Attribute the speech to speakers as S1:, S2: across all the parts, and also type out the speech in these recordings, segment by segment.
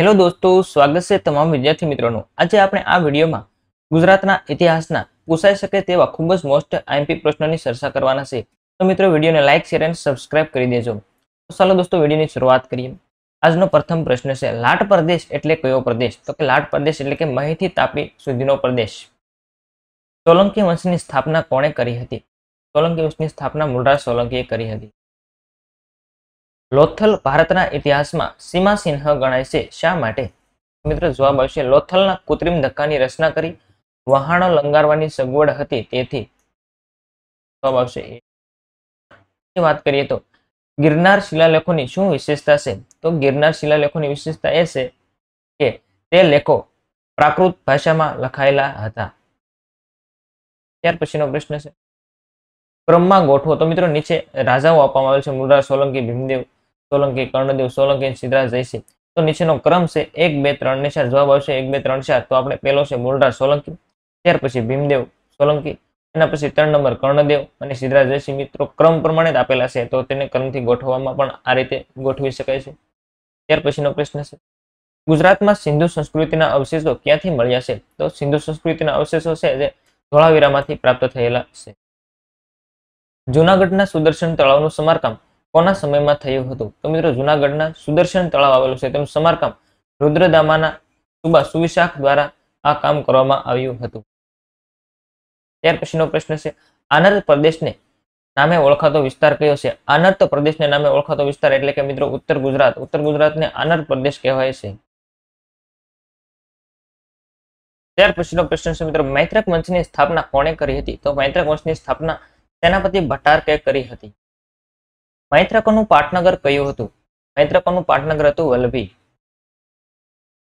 S1: hello દોસ્તો સ્વાગત છે તમામ વિદ્યાર્થી મિત્રોનું આજે આપણે આ વિડીયોમાં ગુજરાતના ઇતિહાસના પૂછાઈ શકે તેવા ખૂબ જ મોસ્ટ આઈએમપી પ્રશ્નોની ચર્ચા કરવાના છે તો મિત્રો વિડીયોને લાઇક શેર અને સબસ્ક્રાઇબ કરી દેજો તો ચાલો દોસ્તો વિડીયોની શરૂઆત કરીએ આજનો પ્રથમ પ્રશ્ન છે લાટ પ્રદેશ એટલે કયો પ્રદેશ તો કે લાટ પ્રદેશ એટલે કે મહીથી તાપી સુધીનો પ્રદેશ સોલંકી વંશની સ્થાપના કોણે કરી હતી સોલંકી વંશની સ્થાપના મૂળરાજ સોલંકીએ કરી હતી લોથલ ભારતના ઇતિહાસમાં સીમા સિંહ ગણાય છે શા માટે મિત્ર જવાબ આવશે લોથલના કૃત્રિમ ધક્કાની રચના કરી વહાણો લંગારવાની સગવડ હતી તેથી જવાબ આવશે વાત કરીએ તો ગિરનાર શિલાલેખોની શું વિશેષતા છે તો ગિરનાર શિલાલેખોની વિશેષતા એ છે કે તે લેખો પ્રાકૃત ભાષામાં લખાયેલા હતા ત્યાર પછીનો પ્રશ્ન છે ક્રમમાં ગોઠવો તો મિત્રો નીચે રાજાઓ આપવામાં આવેલ છે મુરદાસ સોલંકી ભીમદેવ સોલંકી કર્ણદેવ સોલંકી સિદ્ધરાજ જયસિંહ તો નીચેનો ક્રમ છે એક બે ત્રણ ને ચાર જવાબ આવશે એક બે ત્રણ ચાર તો આપણે પહેલો છે મૂળરાજ સોલંકી ત્યાર પછી ભીમદેવ સોલંકી એના પછી ત્રણ નંબર કર્ણદેવ અને સિદ્ધરાજ જયસિંહ મિત્રો ક્રમ પ્રમાણે જ આપેલા છે તો તેને ક્રમથી ગોઠવવામાં પણ આ રીતે ગોઠવી શકાય છે ત્યાર પછીનો પ્રશ્ન છે ગુજરાતમાં સિંધુ સંસ્કૃતિના અવશેષો ક્યાંથી મળ્યા છે તો સિંધુ સંસ્કૃતિના અવશેષો છે જે ધોળાવીરામાંથી પ્રાપ્ત થયેલા છે જૂનાગઢના સુદર્શન તળાવનું સમારકામ કોના સમયમાં થયું હતું તો મિત્રો જુનાગઢના સુદર્શન તળાવ આવેલું છે તેનું સમારકામ રુદ્રદામાના સુબા સુવિશાખ દ્વારા આ કામ કરવામાં આવ્યું હતું ત્યાર પછીનો પ્રશ્ન છે આનંદ પ્રદેશને નામે ઓળખાતો વિસ્તાર કયો છે આનંદ પ્રદેશને નામે ઓળખાતો વિસ્તાર એટલે કે મિત્રો ઉત્તર ગુજરાત ઉત્તર ગુજરાતને આનંદ પ્રદેશ કહેવાય છે ત્યાર પછીનો પ્રશ્ન છે મિત્રો મૈત્રક વંશની સ્થાપના કોણે કરી હતી તો મૈત્રક વંશની સ્થાપના સેનાપતિ ભટ્ટારકે કરી હતી મૈત્રકનું પાટનગર કયું હતું મૈત્રકનું પાટનગર હતું વલ્લભી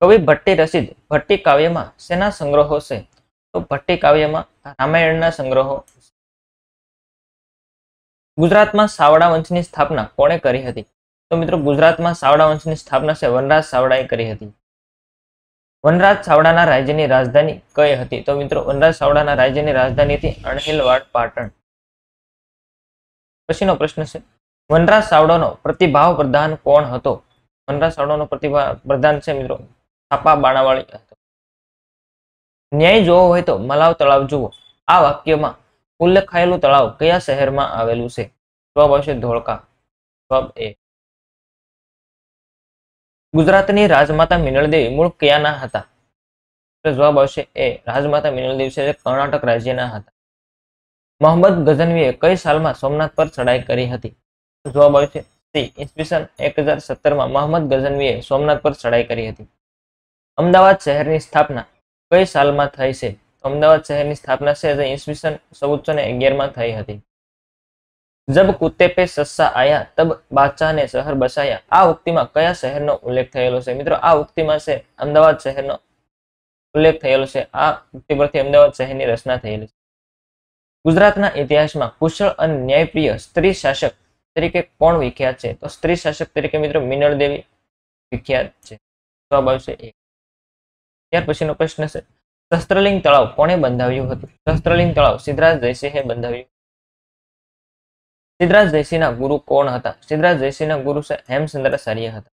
S1: કવિ ભટ્ટી રસીદ ભટ્ટી કાવ્યમાં શેના સંગ્રહો છે તો ભટ્ટી કાવ્યમાં રામાયણના સંગ્રહો ગુજરાતમાં સાવડા વંશની સ્થાપના કોણે કરી હતી તો મિત્રો ગુજરાતમાં સાવડા વંશની સ્થાપના છે વનરાજ સાવડાએ કરી હતી વનરાજ સાવડાના રાજ્યની રાજધાની કઈ હતી તો મિત્રો વનરાજ સાવડાના રાજ્યની રાજધાની હતી અણહિલવાડ પાટણ પછીનો પ્રશ્ન છે વનરાજ સાવડાનો પ્રતિભાવ પ્રધાન કોણ હતો વનરાજ સાવડાનો પ્રતિભાવ પ્રધાન છે મિત્રો છાપા બાણાવાળી હતો ન્યાય જોવો હોય તો મલાવ તળાવ જુઓ આ વાક્યમાં ઉલ્લેખાયેલું તળાવ કયા શહેરમાં આવેલું છે જવાબ આવશે ધોળકા જવાબ એ ગુજરાતની રાજમાતા મિનળદેવી મૂળ ક્યાંના હતા જવાબ આવશે એ રાજમાતા મિનળદેવી છે કર્ણાટક રાજ્યના હતા મોહમ્મદ ગઝનવીએ કઈ સાલમાં સોમનાથ પર ચડાઈ કરી હતી વસ્તુ જોવા છે તે ઈસવીસન એક હજાર સત્તરમાં મોહમ્મદ ગઝનવીએ સોમનાથ પર ચઢાઈ કરી હતી અમદાવાદ શહેરની સ્થાપના કઈ સાલમાં થઈ છે અમદાવાદ શહેરની સ્થાપના છે જે ઈસવીસન ચૌદસો ને અગિયારમાં થઈ હતી જબ કુત્તે પે સસ્સા આયા તબ બાદશાહને શહેર બસાયા આ ઉક્તિમાં કયા શહેરનો ઉલ્લેખ થયેલો છે મિત્રો આ ઉક્તિમાં છે અમદાવાદ શહેરનો ઉલ્લેખ થયેલો છે આ ઉક્તિ પરથી અમદાવાદ શહેરની રચના થયેલી છે ગુજરાતના ઇતિહાસમાં કુશળ અને ન્યાયપ્રિય સ્ત્રી શાસક તરીકે કોણ વિખ્યાત છે તો સ્ત્રી શાસક તરીકે મિત્રો મિનળ દેવી વિખ્યાત છે જવાબ આવશે એક ત્યાર પછીનો પ્રશ્ન છે શસ્ત્રલિંગ તળાવ કોણે બંધાવ્યું હતું શસ્ત્રલિંગ તળાવ સિદ્ધરાજ જયસિંહે બંધાવ્યું સિદ્ધરાજ જયસિંહના ગુરુ કોણ હતા સિદ્ધરાજ જયસિંહના ગુરુ હેમચંદ્રાચાર્ય હતા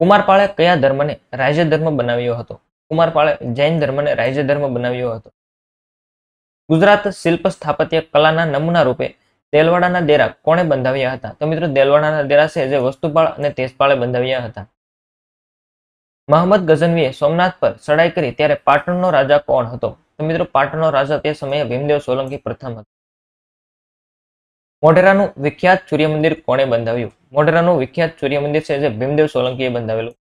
S1: કુમારપાળે કયા ધર્મને રાજ્ય ધર્મ બનાવ્યો હતો કુમારપાળે જૈન ધર્મને રાજ્ય ધર્મ બનાવ્યો હતો ગુજરાત શિલ્પ સ્થાપત્ય કલાના નમૂના રૂપે દેલવાડાના દેરા કોણે બંધાવ્યા હતા તો મિત્રો દેલવાડાના દેરા છે જે વસ્તુપાળ અને તેજપાળે બંધાવ્યા હતા મહંમદ ગઝનવીએ સોમનાથ પર ચડાઈ કરી ત્યારે પાટણનો રાજા કોણ હતો તો મિત્રો પાટણનો રાજા તે સમયે ભીમદેવ સોલંકી પ્રથમ હતો મોઢેરાનું વિખ્યાત સૂર્ય મંદિર કોણે બંધાવ્યું મોઢેરાનું વિખ્યાત સૂર્ય મંદિર છે જે ભીમદેવ સોલંકીએ બંધાવેલું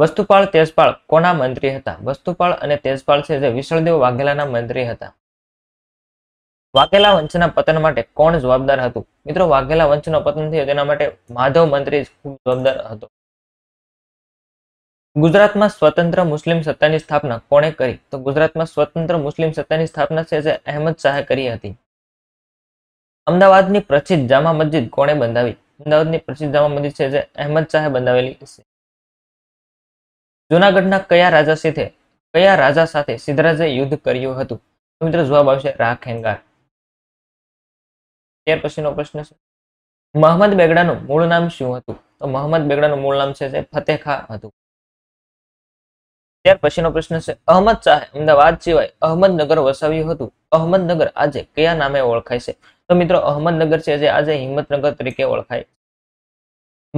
S1: વસ્તુપાળ તેજપાળ કોના મંત્રી હતા વસ્તુપાળ અને તેજપાળ છે જે વિસળદેવ વાઘેલાના મંત્રી હતા વાઘેલા વંશના પતન માટે કોણ જવાબદાર હતું મિત્રો વાઘેલા વંશનો પતન થયો તેના માટે માધવ મંત્રી ખૂબ જવાબદાર હતો ગુજરાતમાં સ્વતંત્ર મુસ્લિમ સત્તાની સ્થાપના કોણે કરી તો ગુજરાતમાં સ્વતંત્ર મુસ્લિમ સત્તાની સ્થાપના છે જે અહેમદ શાહે કરી હતી અમદાવાદની પ્રસિદ્ધ જામા મસ્જિદ કોણે બંધાવી અમદાવાદની પ્રસિદ્ધ જામા મસ્જિદ છે જે અહેમદ શાહે બંધાવેલી છે જુનાગઢના કયા રાજા સાથે કયા રાજા સાથે સિદ્ધરાજે યુદ્ધ કર્યું હતું મિત્રો જવાબ આવશે રાખેંગાર ત્યાર પછીનો પ્રશ્ન છે મોહમ્મદ બેગડાનું મૂળ નામ શું હતું તો મોહમ્મદ બેગડાનું મૂળ નામ છે ફતેહ ખા હતું ત્યાર પછીનો પ્રશ્ન છે અહમદ શાહે અમદાવાદ સિવાય અહમદનગર વસાવ્યું હતું અહમદનગર આજે કયા નામે ઓળખાય છે તો મિત્રો અહમદનગર છે જે આજે હિંમતનગર તરીકે ઓળખાય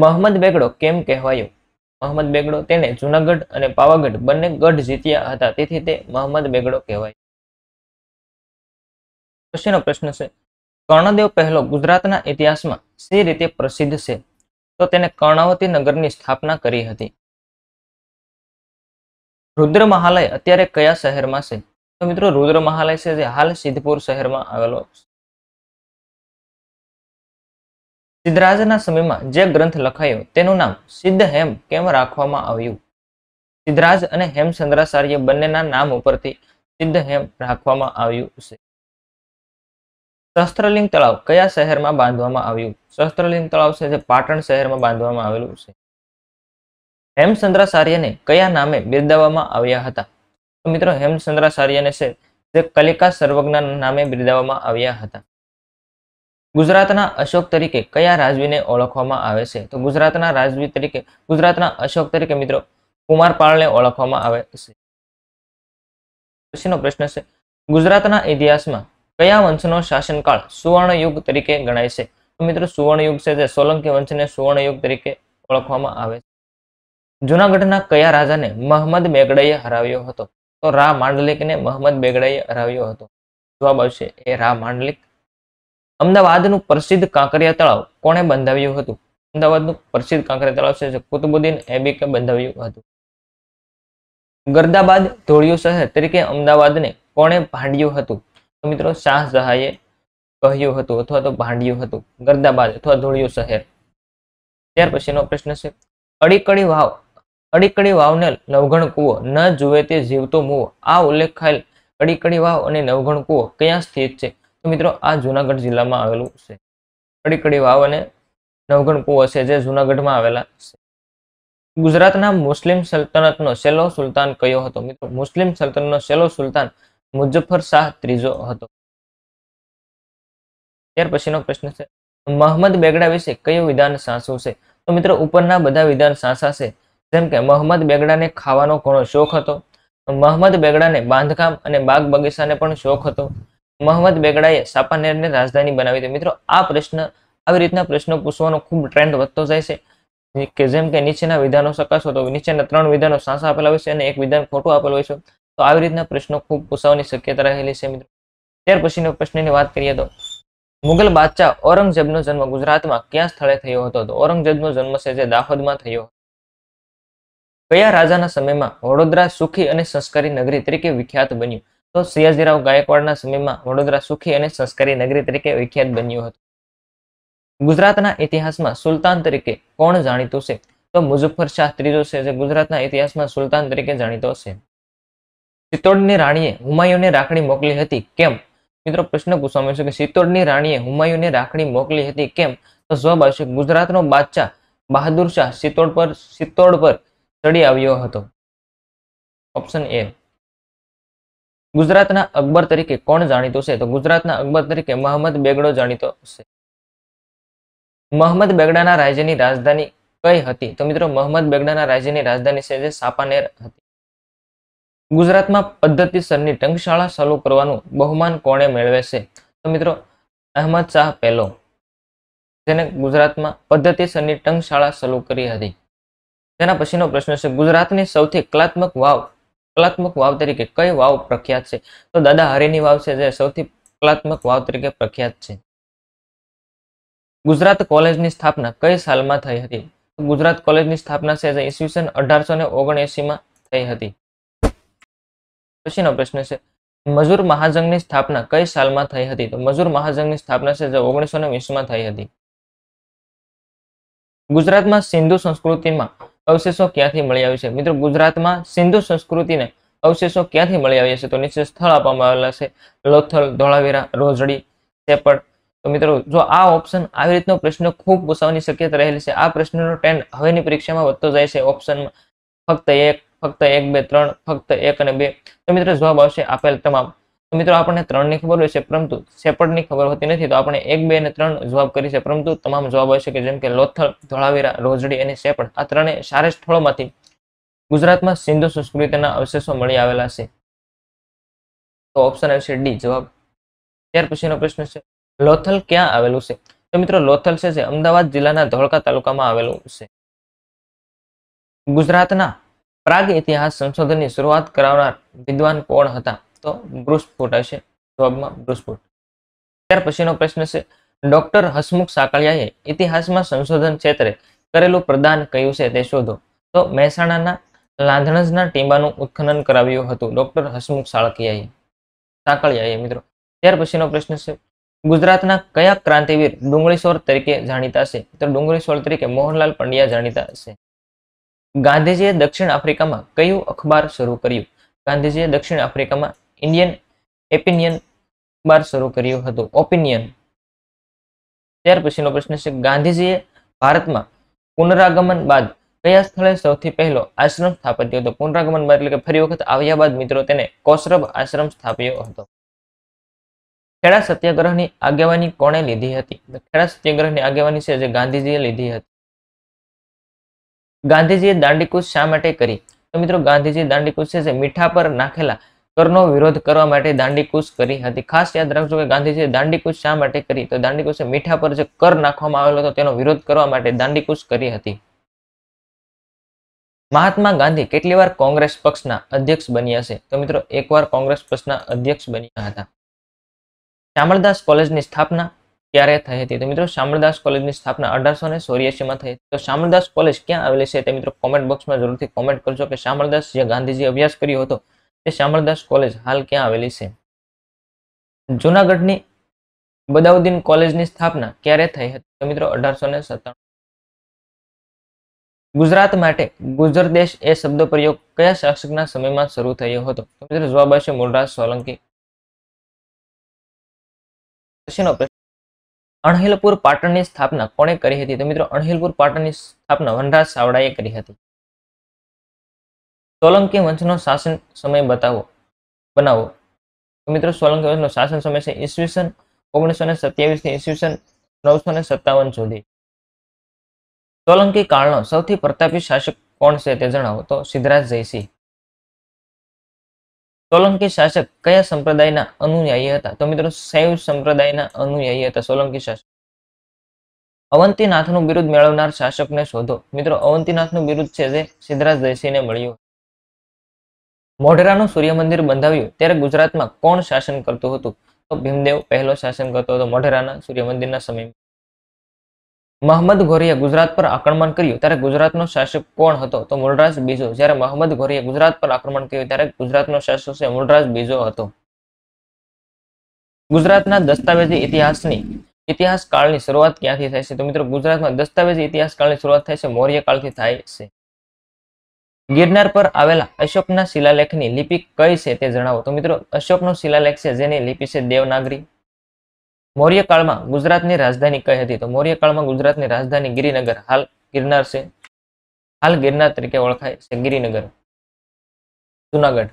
S1: મોહમ્મદ બેગડો કેમ કહેવાયો મોહમ્મદ બેગડો તેને જુનાગઢ અને પાવાગઢ બંને ગઢ જીત્યા હતા તેથી તે મોહમ્મદ બેગડો કહેવાય પછીનો પ્રશ્ન છે કર્ણદેવ પહેલો ગુજરાતના ઇતિહાસમાં સી રીતે પ્રસિદ્ધ છે તો તેને કર્ણાવતી નગરની સ્થાપના કરી હતી રુદ્ર મહાલય અત્યારે કયા શહેરમાં છે તો મિત્રો રુદ્ર મહાલય છે જે હાલ સિદ્ધપુર શહેરમાં આવેલો સિદ્ધરાજના સમયમાં જે ગ્રંથ લખાયો તેનું નામ સિદ્ધ હેમ કેમ રાખવામાં આવ્યું સિદ્ધરાજ અને હેમચંદ્રાચાર્ય બંનેના નામ ઉપરથી સિદ્ધ હેમ રાખવામાં આવ્યું છે શસ્ત્રલિંગ તળાવ કયા શહેરમાં બાંધવામાં આવ્યું શસ્ત્રલિંગ તળાવ છે જે પાટણ શહેરમાં બાંધવામાં આવેલું છે હેમચંદ્રાચાર્યને કયા નામે બિરદાવવામાં આવ્યા હતા તો મિત્રો હેમચંદ્રાચાર્યને છે જે કલિકા સર્વજ્ઞ નામે બિરદાવવામાં આવ્યા હતા ગુજરાતના અશોક તરીકે કયા રાજવીને ઓળખવામાં આવે છે તો ગુજરાતના રાજવી તરીકે ગુજરાતના અશોક તરીકે મિત્રો કુમારપાળને ઓળખવામાં આવે છે પછીનો પ્રશ્ન છે ગુજરાતના ઇતિહાસમાં કયા વંશનો શાસનકાળ સુવર્ણ યુગ તરીકે ગણાય છે મિત્રો સુવર્ણ યુગ છે સોલંકી વંશને સુવર્ણ યુગ તરીકે ઓળખવામાં આવે છે જુનાગઢના કયા રાજાને મહમદ બેગડાએ હરાવ્યો હતો તો રા માંડલિકને મહમદ બેગડાએ હરાવ્યો હતો જવાબ આવશે એ રા માંડલિક અમદાવાદનું પ્રસિદ્ધ કાંકરિયા તળાવ કોણે બંધાવ્યું હતું અમદાવાદનું પ્રસિદ્ધ કાંકરિયા તળાવ છે જે કુતુબુદ્દીન એબીકે બંધાવ્યું હતું ગરદાબાદ ધોળિયું શહેર તરીકે અમદાવાદને કોણે ભાંડ્યું હતું તો મિત્રો શાહજહાએ કહ્યું હતું અથવા તો ભાંડ્યું હતું ગર્દાબાદ અથવા ધૂળિયું શહેર ત્યાર પછીનો પ્રશ્ન છે અડીકડી વાવ અડીકડી વાવને નવઘણ કૂવો ન જુએ તે જીવતો મૂવો આ ઉલ્લેખ ખાયેલ અડીકડી વાવ અને નવઘણ કૂવો ક્યાં સ્થિત છે તો મિત્રો આ જુનાગઢ જિલ્લામાં આવેલું છે અડીકડી વાવ અને નવઘણ કુવો છે જે જુનાગઢમાં આવેલા છે ગુજરાતના મુસ્લિમ સલ્તનતનો છેલ્લો સુલતાન કયો હતો મિત્રો મુસ્લિમ સલ્તનતનો છેલ્લો સુલતાન મુઝફ્ફર શાહ ત્રીજો હતો ત્યાર પછીનો પ્રશ્ન છે મોહમ્મદ બેગડા વિશે કયું વિધાન સાસું છે તો મિત્રો ઉપરના બધા વિધાન સાસા છે જેમ કે મોહમ્મદ બેગડાને ખાવાનો ઘણો શોખ હતો મોહમ્મદ બેગડાને બાંધકામ અને બાગ બગીચાને પણ શોખ હતો મોહમ્મદ બેગડાએ સાપાનેરને રાજધાની બનાવી હતી મિત્રો આ પ્રશ્ન આવી રીતના પ્રશ્નો પૂછવાનો ખૂબ ટ્રેન્ડ વધતો જાય છે કે જેમ કે નીચેના વિધાનો શકાશો તો નીચેના ત્રણ વિધાનો સાંસા આપેલા હોય છે અને એક વિધાન ખોટું આપેલું હોય છે તો આવી રીતના પ્રશ્નો ખૂબ પૂછાવાની શક્યતા રહેલી છે મિત્રો ત્યાર પછીનો પ્રશ્નની વાત કરીએ તો મુગલ બાદશાહ ઔરંગઝેબનો જન્મ ગુજરાતમાં ક્યાં સ્થળે થયો હતો તો ઔરંગઝેબનો જન્મ છે જે દાહોદમાં થયો કયા રાજાના સમયમાં વડોદરા સુખી અને સંસ્કારી નગરી તરીકે વિખ્યાત બન્યું તો સયાજીરાવ ગાયકવાડના સમયમાં વડોદરા સુખી અને સંસ્કારી નગરી તરીકે વિખ્યાત બન્યું હતું ગુજરાતના ઇતિહાસમાં સુલતાન તરીકે કોણ જાણીતું છે તો મુઝફ્ફર શાહ ત્રીજો છે જે ગુજરાતના ઇતિહાસમાં સુલતાન તરીકે જાણીતો છે ચિત્તોડની રાણીએ હુમાયુને રાખડી મોકલી હતી કેમ મિત્રો પ્રશ્ન પૂછવામાં છે કે ચિત્તોડની રાણીએ હુમાયુને રાખડી મોકલી હતી કેમ તો જવાબ આવશે ગુજરાતનો બાદશાહ બહાદુર શાહ ચિત્તોડ પર ચિત્તોડ પર ચડી આવ્યો હતો ઓપ્શન એ ગુજરાતના અકબર તરીકે કોણ જાણીતો છે તો ગુજરાતના અકબર તરીકે મોહમ્મદ બેગડો જાણીતો છે મોહમ્મદ બેગડાના રાજ્યની રાજધાની કઈ હતી તો મિત્રો મોહમ્મદ બેગડાના રાજ્યની રાજધાની છે જે સાપાનેર હતી ગુજરાતમાં પદ્ધતિસરની ટંકશાળા શરૂ કરવાનું બહુમાન કોણે મેળવે છે તો મિત્રો અહેમદ શાહ પહેલો જેને ગુજરાતમાં પદ્ધતિસરની ટંકશાળા શરૂ કરી હતી તેના પછીનો પ્રશ્ન છે ગુજરાતની સૌથી કલાત્મક વાવ કલાત્મક વાવ તરીકે કઈ વાવ પ્રખ્યાત છે તો દાદા હરિની વાવ છે જે સૌથી કલાત્મક વાવ તરીકે પ્રખ્યાત છે ગુજરાત કોલેજની સ્થાપના કઈ સાલમાં થઈ હતી ગુજરાત કોલેજની સ્થાપના છે જે ઈસવીસન અઢારસો ને ઓગણએંસીમાં થઈ હતી પછીનો પ્રશ્ન છે મજૂર મહાજંગની સ્થાપના કઈ સાલમાં થઈ હતી તો મજૂર મહાજંગની સ્થાપના છે જે ઓગણીસો વીસમાં થઈ હતી ગુજરાતમાં સિંધુ સંસ્કૃતિમાં અવશેષો ક્યાંથી મળી આવ્યા છે મિત્રો ગુજરાતમાં સિંધુ સંસ્કૃતિને અવશેષો ક્યાંથી મળી આવ્યા છે તો નીચે સ્થળ આપવામાં આવેલા છે લોથલ ધોળાવીરા રોજડી સેપડ તો મિત્રો જો આ ઓપ્શન આવી રીતનો પ્રશ્ન ખૂબ પૂછવાની શક્યતા રહેલી છે આ પ્રશ્નનો ટ્રેન્ડ હવેની પરીક્ષામાં વધતો જાય છે ઓપ્શનમાં ફક્ત એક ફક્ત એક બે ત્રણ ફક્ત એક અને બે તો મિત્રો જવાબ આવશે આપેલ તમામ તો મિત્રો આપણને ત્રણની ખબર હોય છે પરંતુ સેપડની ખબર હોતી નથી તો આપણે એક બે અને ત્રણ જવાબ કરી છે પરંતુ તમામ જવાબ હોય છે કે જેમ કે લોથલ ધોળાવીરા રોજડી અને સેપડ આ ત્રણેય સારા સ્થળોમાંથી ગુજરાતમાં સિંધુ સંસ્કૃતિના અવશેષો મળી આવેલા છે તો ઓપ્શન આવશે ડી જવાબ ત્યાર પછીનો પ્રશ્ન છે લોથલ ક્યાં આવેલું છે તો મિત્રો લોથલ છે જે અમદાવાદ જિલ્લાના ધોળકા તાલુકામાં આવેલું છે ગુજરાતના પ્રાગ ઇતિહાસ સંશોધનની શરૂઆત કરાવનાર વિદ્વાન કોણ હતા તો બ્રુસફૂટ હશે જવાબમાં બ્રુસફૂટ ત્યાર પછીનો પ્રશ્ન છે ડોક્ટર હસમુખ સાકળિયાએ ઇતિહાસમાં સંશોધન ક્ષેત્રે કરેલું પ્રદાન કયું છે તે શોધો તો મહેસાણાના લાંધણજના ટીંબાનું ઉત્ખનન કરાવ્યું હતું ડોક્ટર હસમુખ સાળકિયાએ સાંકળિયાએ મિત્રો ત્યાર પછીનો પ્રશ્ન છે ગુજરાતના કયા ક્રાંતિવીર ડુંગળીસોર તરીકે જાણીતા છે તો ડુંગળીશ્વર તરીકે મોહનલાલ પંડ્યા જાણીતા છે ગાંધીજીએ દક્ષિણ આફ્રિકામાં કયું અખબાર શરૂ કર્યું ગાંધીજીએ દક્ષિણ આફ્રિકામાં ઇન્ડિયન એપિનિયન અખબાર શરૂ કર્યું હતું ઓપિનિયન ત્યાર પછીનો પ્રશ્ન છે ગાંધીજીએ ભારતમાં પુનરાગમન બાદ કયા સ્થળે સૌથી પહેલો આશ્રમ સ્થાપ્યો હતો પુનરાગમન બાદ એટલે કે ફરી વખત આવ્યા બાદ મિત્રો તેને કોસરબ આશ્રમ સ્થાપ્યો હતો ખેડા સત્યાગ્રહની આગેવાની કોણે લીધી હતી ખેડા સત્યાગ્રહની આગેવાની છે જે ગાંધીજીએ લીધી હતી ગાંધીજીએ દાંડીકૂચ શા માટે કરી તો મિત્રો ગાંધીજી દાંડીકૂચ છે મીઠા પર નાખેલા કરનો વિરોધ કરવા માટે દાંડીકૂચ કરી હતી ખાસ યાદ રાખજો કે ગાંધીજીએ દાંડીકૂચ શા માટે કરી તો દાંડીકૂચે મીઠા પર જે કર નાખવામાં આવેલો હતો તેનો વિરોધ કરવા માટે દાંડીકૂચ કરી હતી મહાત્મા ગાંધી કેટલી વાર કોંગ્રેસ પક્ષના અધ્યક્ષ બન્યા છે તો મિત્રો એકવાર કોંગ્રેસ પક્ષના અધ્યક્ષ બન્યા હતા શામળદાસ કોલેજની સ્થાપના ક્યારે થઈ હતી તો મિત્રો શામળદાસ કોલેજની સ્થાપના અઢારસો ને ચોર્યાસીમાં થઈ તો શામળદાસ કોલેજ ક્યાં આવેલી છે તે મિત્રો કોમેન્ટ બોક્સમાં જરૂરથી કોમેન્ટ કરજો કે શામળદાસ જે ગાંધીજી અભ્યાસ કર્યો હતો તે શામળદાસ કોલેજ હાલ ક્યાં આવેલી છે જૂનાગઢની બદાઉદ્દીન કોલેજની સ્થાપના ક્યારે થઈ હતી તો મિત્રો અઢારસો ને ગુજરાત માટે ગુજર દેશ એ શબ્દ પ્રયોગ કયા શાસકના સમયમાં શરૂ થયો હતો તો મિત્રો જવાબ આવશે મૂળરાજ સોલંકી પછીનો પ્રશ્ન અણહિલપુર પાટણની સ્થાપના કોણે કરી હતી તો મિત્રો અણહિલપુર પાટણની સ્થાપના વનરાજ સાવડાએ કરી હતી સોલંકી વંશનો શાસન સમય બતાવો બનાવો તો મિત્રો સોલંકી વંશનો શાસન સમય છે ઈસવીસન ઓગણીસો ને સત્યાવીસથી ઈસવીસન નવસો ને સત્તાવન સુધી સોલંકી કાળનો સૌથી પ્રતાપી શાસક કોણ છે તે જણાવો તો સિદ્ધરાજ જયસિંહ સોલંકી શાસક કયા સંપ્રદાયના અનુયાયી હતા તો મિત્રો શૈવ સંપ્રદાયના અનુયાયી હતા સોલંકી શાસક અવંતીનાથનું બિરુદ મેળવનાર શાસકને શોધો મિત્રો અવંતીનાથનું બિરુદ છે જે સિદ્ધરાજ જયસિંહને મળ્યું મોઢરાનું સૂર્ય મંદિર બંધાવ્યું ત્યારે ગુજરાતમાં કોણ શાસન કરતું હતું તો ભીમદેવ પહેલો શાસન કરતો હતો મોઢેરાના સૂર્ય મંદિરના સમયમાં મહંમદ ઘોરીએ ગુજરાત પર આક્રમણ કર્યું ત્યારે ગુજરાતનો શાસક કોણ હતો તો મૂળરાજ બીજો જ્યારે મહંમદ ઘોરીએ ગુજરાત પર આક્રમણ કર્યું ત્યારે ગુજરાતનો શાસક છે મૂળરાજ બીજો હતો ગુજરાતના દસ્તાવેજી ઇતિહાસની ઇતિહાસ કાળની શરૂઆત ક્યાંથી થાય છે તો મિત્રો ગુજરાતમાં દસ્તાવેજી ઇતિહાસ કાળની શરૂઆત થાય છે મૌર્ય કાળથી થાય છે ગિરનાર પર આવેલા અશોકના શિલાલેખની લિપિ કઈ છે તે જણાવો તો મિત્રો અશોકનો શિલાલેખ છે જેની લિપિ છે દેવનાગરી મૌર્યકાળમાં ગુજરાતની રાજધાની કઈ હતી તો મૌર્યકાળમાં ગુજરાતની રાજધાની ગિરિનગર હાલ ગિરનાર છે હાલ ગિરનાર તરીકે ઓળખાય છે ગિરિનગર જુનાગઢ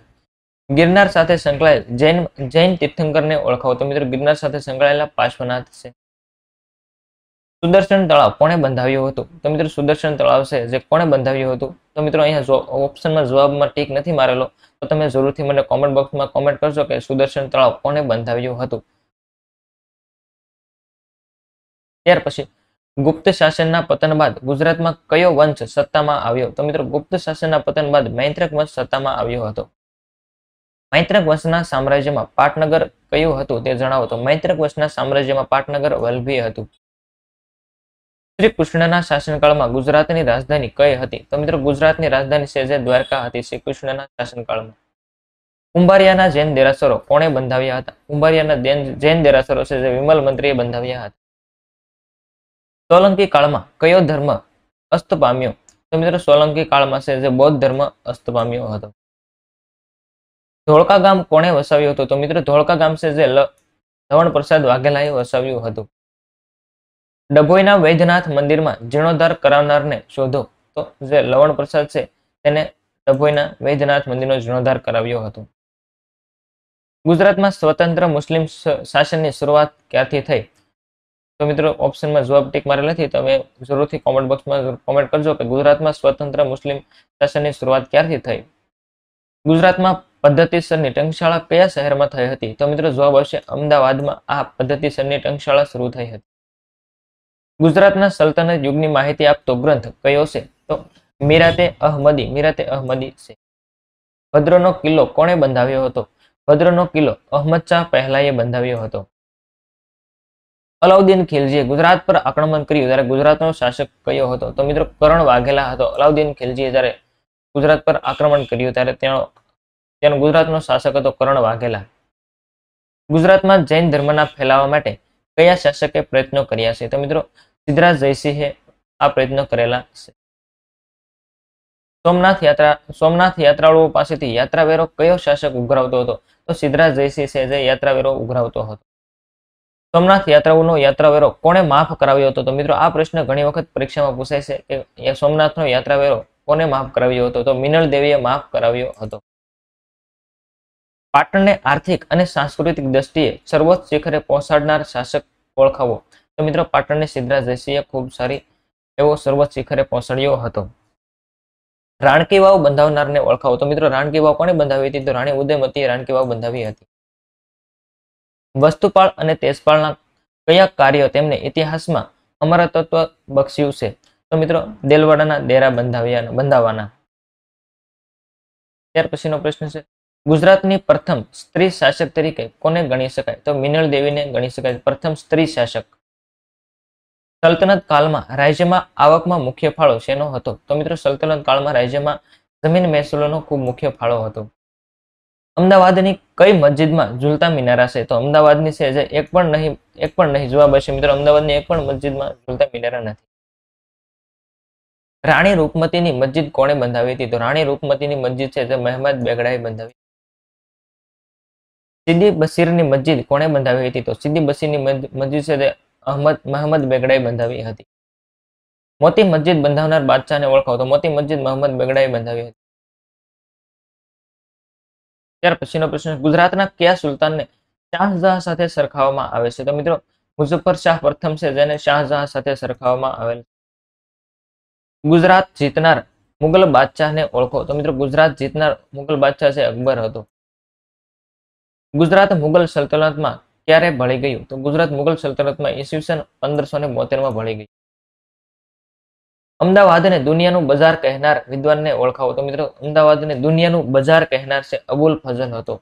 S1: ગિરનાર સાથે સંકળાયેલ જૈન જૈન તીર્થંકરને ઓળખાવો તો મિત્રો ગિરનાર સાથે સંકળાયેલા પાર્શ્વનાથ છે સુદર્શન તળાવ કોણે બંધાવ્યું હતું તો મિત્રો સુદર્શન તળાવ છે જે કોણે બંધાવ્યું હતું તો મિત્રો અહીંયા ઓપ્શનમાં જવાબમાં ટીક નથી મારેલો તો તમે જરૂરથી મને કોમેન્ટ બોક્સમાં કોમેન્ટ કરશો કે સુદર્શન તળાવ કોણે બંધાવ્યું હતું ત્યાર પછી ગુપ્ત શાસનના પતન બાદ ગુજરાતમાં કયો વંશ સત્તામાં આવ્યો તો મિત્રો ગુપ્ત શાસનના પતન બાદ મૈત્રક વંશ સત્તામાં આવ્યો હતો મૈત્રક વંશના સામ્રાજ્યમાં પાટનગર કયું હતું તે જણાવો તો મૈત્રક વંશના સામ્રાજ્યમાં પાટનગર વલ્લભી હતું શ્રી કૃષ્ણના શાસનકાળમાં ગુજરાતની રાજધાની કઈ હતી તો મિત્રો ગુજરાતની રાજધાની છે જે દ્વારકા હતી શ્રી કૃષ્ણના શાસનકાળમાં કુંભારિયાના જૈન દેરાસરો કોણે બંધાવ્યા હતા કુંભારિયાના જૈન દેરાસરો છે જે વિમલ મંત્રીએ બંધાવ્યા હતા સોલંકી કાળમાં કયો ધર્મ અસ્ત પામ્યો તો મિત્રો સોલંકી કાળમાં છે જે બૌદ્ધ ધર્મ અસ્ત પામ્યો હતો ધોળકા ગામ કોણે વસાવ્યું હતું તો મિત્રો ધોળકા ગામ છે જે લવણ પ્રસાદ વાઘેલાએ વસાવ્યું હતું ડભોઈના વૈદ્યનાથ મંદિરમાં જીર્ણોદ્ધાર કરાવનારને શોધો તો જે લવણ પ્રસાદ છે તેને ડભોઈના વૈદ્યનાથ મંદિરનો જીર્ણોદ્ધાર કરાવ્યો હતો ગુજરાતમાં સ્વતંત્ર મુસ્લિમ શાસનની શરૂઆત ક્યાંથી થઈ તો મિત્રો ઓપ્શનમાં જવાબ ટીક મારે નથી તમે જરૂરથી કોમેન્ટ બોક્સમાં કોમેન્ટ કરજો કે ગુજરાતમાં સ્વતંત્ર મુસ્લિમ શાસનની શરૂઆત ક્યારથી થઈ ગુજરાતમાં પદ્ધતિસરની ટંકશાળા કયા શહેરમાં થઈ હતી તો મિત્રો જવાબ આવશે અમદાવાદમાં આ પદ્ધતિસરની ટંકશાળા શરૂ થઈ હતી ગુજરાતના સલ્તનત યુગની માહિતી આપતો ગ્રંથ કયો છે તો મીરાતે અહમદી મીરાતે અહમદી છે ભદ્રનો કિલ્લો કોણે બંધાવ્યો હતો ભદ્રનો કિલ્લો અહમદ શાહ પહેલાએ બંધાવ્યો હતો અલાઉદ્દીન ખિલજીએ ગુજરાત પર આક્રમણ કર્યું ત્યારે ગુજરાતનો શાસક કયો હતો તો મિત્રો કરણ વાઘેલા હતો અલાઉદ્દીન ખિલજીએ જ્યારે ગુજરાત પર આક્રમણ કર્યું ત્યારે તેનો તેનો ગુજરાતનો શાસક હતો કરણ વાઘેલા ગુજરાતમાં જૈન ધર્મના ફેલાવા માટે કયા શાસકે પ્રયત્નો કર્યા છે તો મિત્રો સિદ્ધરાજ જયસિંહે આ પ્રયત્નો કરેલા છે સોમનાથ યાત્રા સોમનાથ યાત્રાળુઓ પાસેથી યાત્રાવેરો કયો શાસક ઉઘરાવતો હતો તો સિદ્ધરાજ જયસિંહ છે જે યાત્રાવેરો ઉઘરાવતો હતો સોમનાથ યાત્રાઓનો યાત્રા વેરો કોણે માફ કરાવ્યો હતો તો મિત્રો આ પ્રશ્ન ઘણી વખત પરીક્ષામાં પૂછાય છે કે સોમનાથનો યાત્રા વેરો કોને માફ કરાવ્યો હતો તો મિનલ દેવીએ માફ કરાવ્યો હતો પાટણને આર્થિક અને સાંસ્કૃતિક દ્રષ્ટિએ સર્વોચ્ચ શિખરે પહોંચાડનાર શાસક ઓળખાવો તો મિત્રો પાટણને સિદ્ધરાજ જયસિંહે ખૂબ સારી એવો સર્વોચ્ચ શિખરે પહોંચાડ્યો હતો રાણકી વાવ બંધાવનારને ઓળખાવો તો મિત્રો રાણકી વાવ કોણે બંધાવી હતી તો રાણી ઉદયમતીએ રાણકી વાવ બંધાવી હતી વસ્તુપાળ અને તેજપાળના કયા કાર્યો તેમને ઇતિહાસમાં અમારા તત્વ બક્ષ્યું છે તો મિત્રો દેલવાડાના ડેરા બંધાવ્યા બંધાવાના ત્યાર પછીનો પ્રશ્ન છે ગુજરાતની પ્રથમ સ્ત્રી શાસક તરીકે કોને ગણી શકાય તો મિનળ દેવીને ગણી શકાય પ્રથમ સ્ત્રી શાસક સલ્તનત કાળમાં રાજ્યમાં આવકમાં મુખ્ય ફાળો શેનો હતો તો મિત્રો સલ્તનત કાળમાં રાજ્યમાં જમીન મહેસૂલોનો ખૂબ મુખ્ય ફાળો હતો અમદાવાદની કઈ મસ્જિદમાં ઝુલતા મિનારા છે તો અમદાવાદની છે જે એક પણ નહીં એક પણ નહીં જવાબ હશે મિત્રો અમદાવાદની એક પણ મસ્જિદમાં ઝુલતા મિનારા નથી રાણી રૂપમતીની મસ્જિદ કોણે બંધાવી હતી તો રાણી રૂપમતીની મસ્જિદ છે જે મહેમદ બેગડાએ બંધાવી સિદ્દી બસીરની મસ્જિદ કોણે બંધાવી હતી તો સિદ્દી બસીરની મસ્જિદ છે તે અહમદ મહમદ બેગડાએ બંધાવી હતી મોતી મસ્જિદ બંધાવનાર બાદશાહને ઓળખાવ તો મોતી મસ્જિદ મહમદ બેગડાએ બંધાવી હતી ત્યાર પછીનો પ્રશ્ન ગુજરાતના કયા સુલતાનને શાહજહાં સાથે સરખાવવામાં આવે છે તો મિત્રો મુઝફ્ફર પ્રથમ છે જેને શાહજહાં સાથે સરખાવવામાં આવેલ ગુજરાત જીતનાર મુગલ બાદશાહને ઓળખો તો મિત્રો ગુજરાત જીતનાર મુગલ બાદશાહ છે અકબર હતો ગુજરાત મુગલ સલ્તનતમાં ક્યારે ભળી ગયું તો ગુજરાત મુગલ સલ્તનતમાં ઈસવીસન પંદરસો ને બોતેર માં ભળી ગયું અમદાવાદને દુનિયાનું બજાર કહેનાર વિદ્વાનને ઓળખાવો તો મિત્રો અમદાવાદને દુનિયાનું બજાર કહેનાર છે અબુલ ફઝલ હતો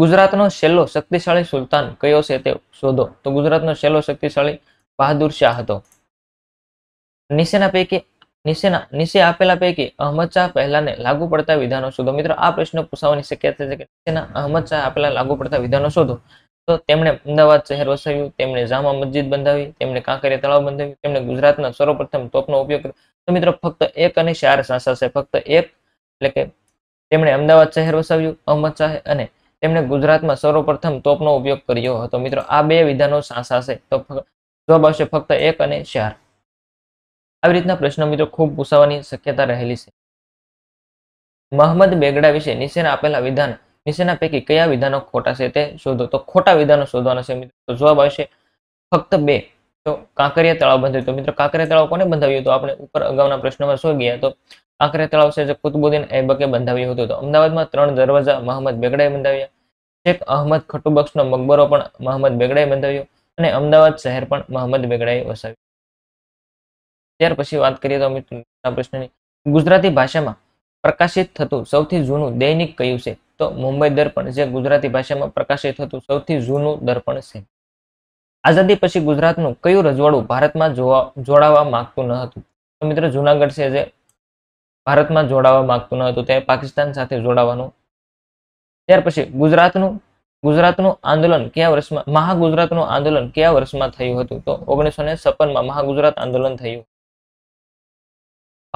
S1: ગુજરાતનો છેલ્લો શક્તિશાળી સુલતાન કયો છે તે શોધો તો ગુજરાતનો છેલ્લો શક્તિશાળી બહાદુર શાહ હતો નીચેના પૈકી નીચેના નીચે આપેલા પૈકી અહમદ શાહ પહેલાને લાગુ પડતા વિધાનો શોધો મિત્રો આ પ્રશ્ન પૂછવાની શક્યતા છે કે નીચેના અહમદ શાહ આપેલા લાગુ પડતા વિધાનો શોધો તો તેમણે અમદાવાદ શહેર વસાવ્યું તેમણે જામા મસ્જિદ બંધાવી તેમણે કાંકરિયા તળાવ બંધાવ્યું તેમણે ગુજરાતના સર્વપ્રથમ તોપનો ઉપયોગ કર્યો મિત્રો ફક્ત એક અને ચાર શાસા છે ફક્ત એક એટલે કે તેમણે અમદાવાદ શહેર વસાવ્યું અહમદ શાહે અને તેમણે ગુજરાતમાં સર્વપ્રથમ તોપનો ઉપયોગ કર્યો હતો મિત્રો આ બે વિધાનો શાસા છે તો જવાબ આવશે ફક્ત એક અને ચાર આવી રીતના પ્રશ્ન મિત્રો ખૂબ પૂછાવાની શક્યતા રહેલી છે મહમ્મદ બેગડા વિશે નીચેના આપેલા વિધાન નીચેના પૈકી કયા વિધાનો ખોટા છે તે શોધો તો ખોટા વિધાનો શોધવાના છે મિત્રો તો જવાબ આવશે ફક્ત બે તો કાંકરિયા તળાવ બંધાવ્યું તો મિત્રો કાંકરિયા તળાવ કોને બંધાવ્યું હતું આપણે ઉપર અગાઉના પ્રશ્નમાં શું ગયા તો કાંકરિયા તળાવ છે જે કુતબુદ્દીન એબકે બંધાવ્યું હતું તો અમદાવાદમાં ત્રણ દરવાજા મોહમ્મદ બેગડાએ બંધાવ્યા શેખ અહમદ ખટુબક્ષનો મકબરો પણ મોહમ્મદ બેગડાએ બંધાવ્યો અને અમદાવાદ શહેર પણ મોહમ્મદ બેગડાએ વસાવ્યું ત્યાર પછી વાત કરીએ તો મિત્રો પ્રશ્નની ગુજરાતી ભાષામાં પ્રકાશિત થતું સૌથી જૂનું દૈનિક કયું છે તો મુંબઈ દર્પણ જે ગુજરાતી ભાષામાં પ્રકાશિત હતું સૌથી જૂનું દર્પણ છે આઝાદી પછી ગુજરાતનું કયું રજવાડું ભારતમાં જોડાવા માંગતું ન હતું તો મિત્રો જુનાગઢ છે જે ભારતમાં જોડાવા માંગતું ન હતું તે પાકિસ્તાન સાથે જોડાવાનું ત્યાર પછી ગુજરાતનું ગુજરાતનું આંદોલન કયા વર્ષમાં મહાગુજરાતનું આંદોલન કયા વર્ષમાં થયું હતું તો ઓગણીસો ને છપ્પનમાં મહાગુજરાત આંદોલન થયું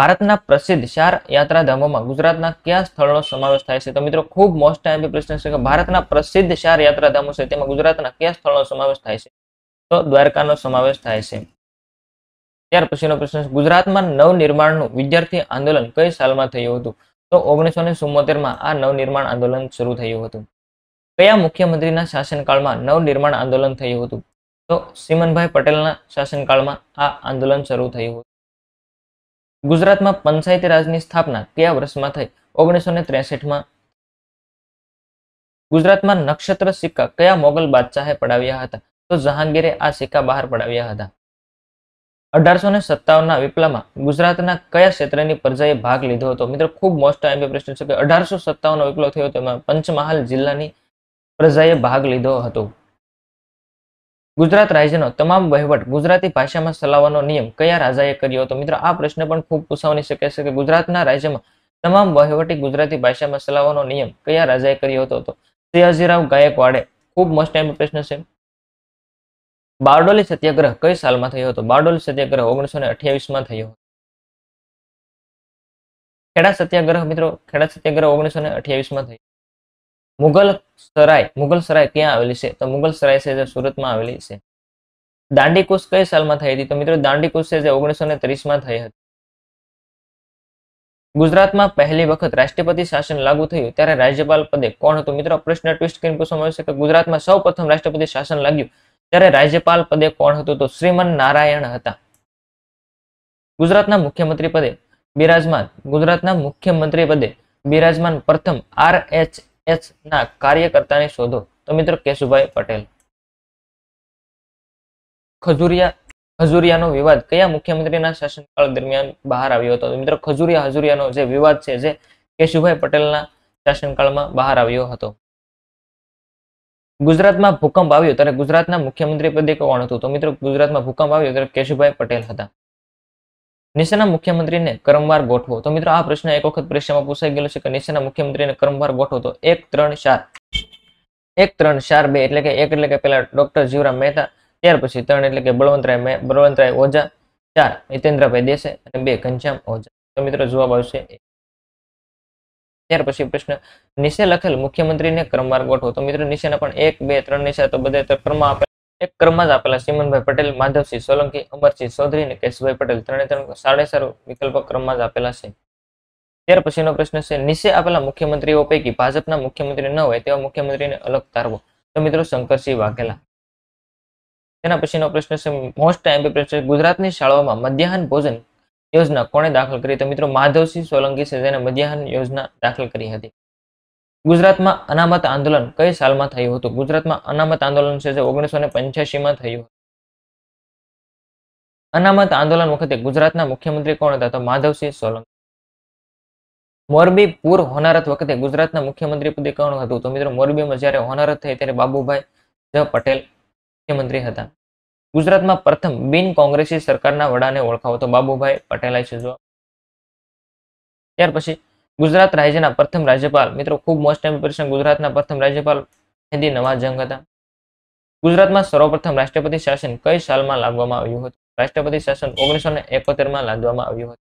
S1: ભારતના પ્રસિદ્ધ ચાર યાત્રાધામોમાં ગુજરાતના કયા સ્થળનો સમાવેશ થાય છે તો મિત્રો ખૂબ મોસ્ટ ટાઈમ પ્રશ્ન છે કે ભારતના પ્રસિદ્ધ ચાર યાત્રાધામો છે તેમાં ગુજરાતના કયા સ્થળનો સમાવેશ થાય છે તો દ્વારકાનો સમાવેશ થાય છે ત્યાર પછીનો પ્રશ્ન ગુજરાતમાં નવનિર્માણનું વિદ્યાર્થી આંદોલન કઈ સાલમાં થયું હતું તો ઓગણીસો ને આ નવનિર્માણ આંદોલન શરૂ થયું હતું કયા મુખ્યમંત્રીના શાસનકાળમાં નવનિર્માણ આંદોલન થયું હતું તો સીમનભાઈ પટેલના શાસનકાળમાં આ આંદોલન શરૂ થયું હતું ગુજરાતમાં પંચાયતી રાજની સ્થાપના કયા વર્ષમાં થઈ ઓગણીસો ને ત્રેસઠમાં ગુજરાતમાં નક્ષત્ર સિક્કા કયા મોગલ બાદશાહે પડાવ્યા હતા તો જહાંગીરે આ સિક્કા બહાર પડાવ્યા હતા અઢારસો ને સત્તાવનના વિપ્લવમાં ગુજરાતના કયા ક્ષેત્રની પ્રજાએ ભાગ લીધો હતો મિત્રો ખૂબ મોસ્ટ એમબી પ્રશ્ન છે કે અઢારસો સત્તાવનનો વિપ્લવ થયો હતો એમાં પંચમહાલ જિલ્લાની પ્રજાએ ભાગ લીધો હતો ગુજરાત રાજ્યનો તમામ વહીવટ ગુજરાતી ભાષામાં ચલાવવાનો નિયમ કયા રાજાએ કર્યો હતો મિત્રો આ પ્રશ્ન પણ ખૂબ પૂછાવની શકે છે કે ગુજરાતના રાજ્યમાં તમામ વહીવટી ગુજરાતી ભાષામાં ચલાવવાનો નિયમ કયા રાજાએ કર્યો હતો તો સયાજીરાવ ગાયકવાડે ખૂબ મસ્ત ટાઈમ પ્રશ્ન છે બારડોલી સત્યાગ્રહ કઈ સાલમાં થયો હતો બારડોલી સત્યાગ્રહ ઓગણીસો ને અઠ્યાવીસમાં થયો હતો ખેડા સત્યાગ્રહ મિત્રો ખેડા સત્યાગ્રહ ઓગણીસો ને અઠ્યાવીસમાં થયો મુગલ સરાય મુગલ સરાય ક્યાં આવેલી છે તો મુગલ સરાય છે જે સુરતમાં આવેલી છે દાંડીકૂચ કઈ સાલમાં થઈ હતી તો મિત્રો દાંડીકૂચ છે જે ઓગણીસો ને ત્રીસમાં થઈ હતી ગુજરાતમાં પહેલી વખત રાષ્ટ્રપતિ શાસન લાગુ થયું ત્યારે રાજ્યપાલ પદે કોણ હતું મિત્રો પ્રશ્ન ટ્વિસ્ટ કરીને પૂછવામાં આવ્યો કે ગુજરાતમાં સૌ પ્રથમ રાષ્ટ્રપતિ શાસન લાગ્યું ત્યારે રાજ્યપાલ પદે કોણ હતું તો શ્રીમન નારાયણ હતા ગુજરાતના મુખ્યમંત્રી પદે બિરાજમાન ગુજરાતના મુખ્યમંત્રી પદે બિરાજમાન પ્રથમ આર એચ એસ ના કાર્યકર્તાને શોધો તો મિત્રો કેશુભાઈ પટેલ ખજુરિયા હજુરિયાનો વિવાદ કયા મુખ્યમંત્રીના શાસનકાળ દરમિયાન બહાર આવ્યો હતો મિત્રો ખજુરિયા હજુરિયાનો જે વિવાદ છે જે કેશુભાઈ પટેલના શાસનકાળમાં બહાર આવ્યો હતો ગુજરાતમાં ભૂકંપ આવ્યો ત્યારે ગુજરાતના મુખ્યમંત્રી પદે કોણ હતું તો મિત્રો ગુજરાતમાં ભૂકંપ આવ્યો ત્યારે કેશુભાઈ પટેલ હતા નીચેના મુખ્યમંત્રીને ક્રમવાર ગોઠવો તો મિત્રો આ પ્રશ્ન એક વખત પરીક્ષામાં પૂછાઈ ગયેલો છે કે નીચેના મુખ્યમંત્રીને ક્રમવાર ગોઠવો તો એક ત્રણ ચાર એક ત્રણ ચાર બે એટલે કે એક એટલે કે પેલા ડોક્ટર જીવરામ મહેતા ત્યાર પછી ત્રણ એટલે કે બળવંતરાય બળવંતરાય ઓજા ચાર હિતેન્દ્રભાઈ દેશે અને બે ઘનશ્યામ ઓજા તો મિત્રો જવાબ આવશે ત્યાર પછી પ્રશ્ન નીચે લખેલ મુખ્યમંત્રીને ક્રમવાર ગોઠવો તો મિત્રો નીચેના પણ એક બે ત્રણ નીચે તો બધા ક્રમમાં એક ક્રમમાં જ આપેલા શ્રીમંતભાઈ પટેલ માધવસિંહ સોલંકી અમરસિંહ ચૌધરી અને કેશુભાઈ પટેલ ત્રણે ત્રણ સાડેસર વિકલ્પ ક્રમમાં જ આપેલા છે ત્યાર પછીનો પ્રશ્ન છે નીચે આપેલા મુખ્યમંત્રીઓ પૈકી ભાજપના મુખ્યમંત્રી ન હોય તેવા મુખ્યમંત્રીને અલગ તારવો તો મિત્રો શંકરસિંહ વાઘેલા તેના પછીનો પ્રશ્ન છે મોસ્ટ એમપી ગુજરાતની શાળાઓમાં મધ્યાહન ભોજન યોજના કોણે દાખલ કરી તો મિત્રો માધવસિંહ સોલંકી છે જેને મધ્યાહન યોજના દાખલ કરી હતી ગુજરાતમાં અનામત આંદોલન કઈ સાલમાં થયું હતું ગુજરાતમાં અનામત આંદોલન છે જે ઓગણીસો ને પંચ્યાસીમાં થયું અનામત આંદોલન વખતે ગુજરાતના મુખ્યમંત્રી કોણ હતા તો માધવસિંહ સોલંકી મોરબી પૂર હોનારત વખતે ગુજરાતના મુખ્યમંત્રી પદે કોણ હતું તો મિત્રો મોરબીમાં જ્યારે હોનારત થઈ ત્યારે બાબુભાઈ જ પટેલ મુખ્યમંત્રી હતા ગુજરાતમાં પ્રથમ બિન કોંગ્રેસી સરકારના વડાને ઓળખાવો તો બાબુભાઈ પટેલાઈ છે જો ત્યાર પછી ગુજરાત રાજ્યના પ્રથમ રાજ્યપાલ મિત્રો ખૂબ મોસ્ટ ઇમ્પ્રેશન ગુજરાતના પ્રથમ રાજ્યપાલ હેદી નવાજંગ હતા ગુજરાતમાં સર્વપ્રથમ રાષ્ટ્રપતિ શાસન કઈ સાલમાં લાવવામાં આવ્યું હતું રાષ્ટ્રપતિ શાસન ઓગણીસો ને એકોતેરમાં લાદવામાં આવ્યું હતું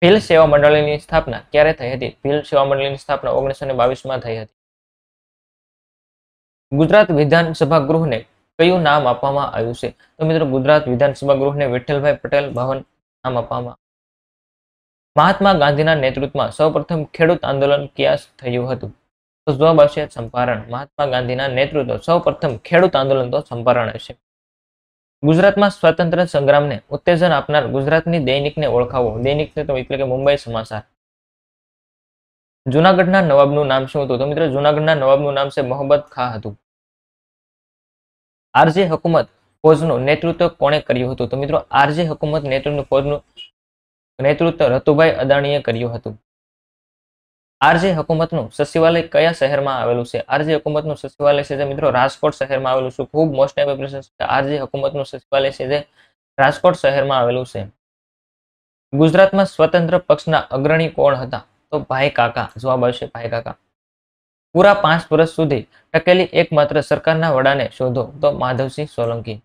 S1: ભીલ સેવા મંડળની સ્થાપના ક્યારે થઈ હતી ભીલ સેવા મંડળની સ્થાપના ઓગણીસો ને બાવીસમાં થઈ હતી ગુજરાત વિધાનસભા ગૃહને કયું નામ આપવામાં આવ્યું છે તો મિત્રો ગુજરાત વિધાનસભા ગૃહને વિઠ્ઠલભાઈ પટેલ ભવન નામ આપવામાં મહાત્મા ગાંધીના નેતૃત્વમાં સૌપ્રથમ ખેડૂત આંદોલન ક્યાં થયું હતું તો જવાબ આવશે ચંપારણ મહાત્મા ગાંધીના નેતૃત્વ સૌપ્રથમ ખેડૂત આંદોલન તો ચંપારણ હશે ગુજરાતમાં સ્વતંત્ર સંગ્રામને ઉત્તેજન આપનાર ગુજરાતની દૈનિકને ઓળખાવો દૈનિકને તો એટલે કે મુંબઈ સમાચાર જુનાગઢના નવાબનું નામ શું હતું તો મિત્રો જુનાગઢના નવાબનું નામ છે મોહમ્મદ ખા હતું આરજે હકુમત ફોજનું નેતૃત્વ કોણે કર્યું હતું તો મિત્રો આરજે હકુમત નેતૃત્વ ફોજનું નેતૃત્વ રતુભાઈ અદાણીએ કર્યું હતું આરજે હકુમતનું સચિવાલય કયા શહેરમાં આવેલું છે આરજે હકુમતનું સચિવાલય છે જે મિત્રો રાજકોટ શહેરમાં આવેલું છે ખૂબ મોસ્ટ આરજે હકુમતનું સચિવાલય છે જે રાજકોટ શહેરમાં આવેલું છે ગુજરાતમાં સ્વતંત્ર પક્ષના અગ્રણી કોણ હતા તો ભાઈ કાકા જવાબ આવશે ભાઈ કાકા પૂરા પાંચ વર્ષ સુધી ટકેલી એકમાત્ર સરકારના વડાને શોધો તો માધવસિંહ સોલંકી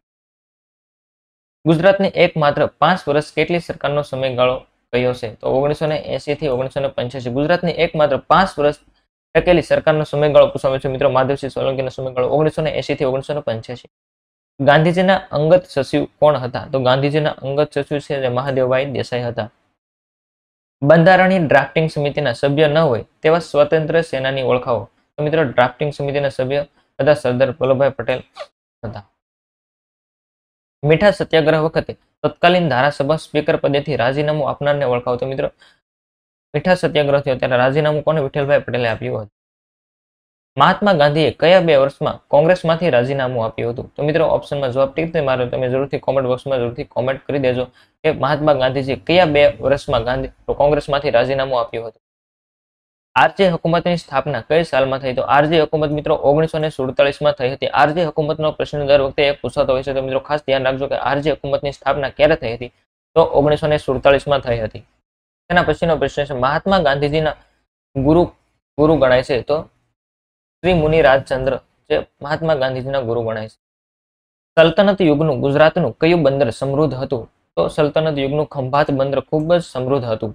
S1: ગુજરાતની એકમાત્ર પાંચ વર્ષ કેટલી સરકારનો સમયગાળો કયો છે તો ઓગણીસો ને એસીથી ઓગણીસો ને પંચ્યાસી ગુજરાતની એકમાત્ર પાંચ વર્ષ ટકેલી સરકારનો સમયગાળો પૂછવામાં છે મિત્રો માધવસિંહ સોલંકીનો સમયગાળો ઓગણીસો ને એસીથી ઓગણીસો ને પંચ્યાસી ગાંધીજીના અંગત સચિવ કોણ હતા તો ગાંધીજીના અંગત સચિવ છે જે મહાદેવભાઈ દેસાઈ હતા બંધારણીય ડ્રાફ્ટિંગ સમિતિના સભ્ય ન હોય તેવા સ્વતંત્ર સેનાની ઓળખાવો તો મિત્રો ડ્રાફ્ટિંગ સમિતિના સભ્ય હતા સરદાર વલ્લભભાઈ પટેલ હતા મીઠા સત્યાગ્રહ વખતે તત્કાલીન ધારાસભા સ્પીકર પદેથી રાજીનામું આપનારને ઓળખાવતો મિત્ર મીઠા સત્યાગ્રહ થયો ત્યારે રાજીનામું કોને વિઠ્ઠલભાઈ પટેલે આપ્યું હતું મહાત્મા ગાંધીએ કયા બે વર્ષમાં કોંગ્રેસમાંથી રાજીનામું આપ્યું હતું તો મિત્રો ઓપ્શનમાં જવાબ ટીક થઈ મારો તમે જરૂરથી કોમેન્ટ બોક્સમાં જરૂરથી કોમેન્ટ કરી દેજો કે મહાત્મા ગાંધીજી કયા બે વર્ષમાં ગાંધી કોંગ્રેસમાંથી રાજીનામું આપ્યું હતું આરજે હકુમતની સ્થાપના કઈ સાલમાં થઈ તો આરજે હકુમત મિત્રો ઓગણીસો ને સુડતાલીસમાં થઈ હતી આરજે હકુમતનો પ્રશ્ન દર વખતે એક પૂછાતો હોય છે તો મિત્રો ખાસ ધ્યાન રાખજો કે આરજે હકુમતની સ્થાપના ક્યારે થઈ હતી તો ઓગણીસો ને સુડતાલીસમાં થઈ હતી તેના પછીનો પ્રશ્ન છે મહાત્મા ગાંધીજીના ગુરુ ગુરુ ગણાય છે તો શ્રી મુનિ રાજચંદ્ર જે મહાત્મા ગાંધીજીના ગુરુ ગણાય છે સલ્તનત યુગનું ગુજરાતનું કયું બંદર સમૃદ્ધ હતું તો સલ્તનત યુગનું ખંભાત બંદર ખૂબ જ સમૃદ્ધ હતું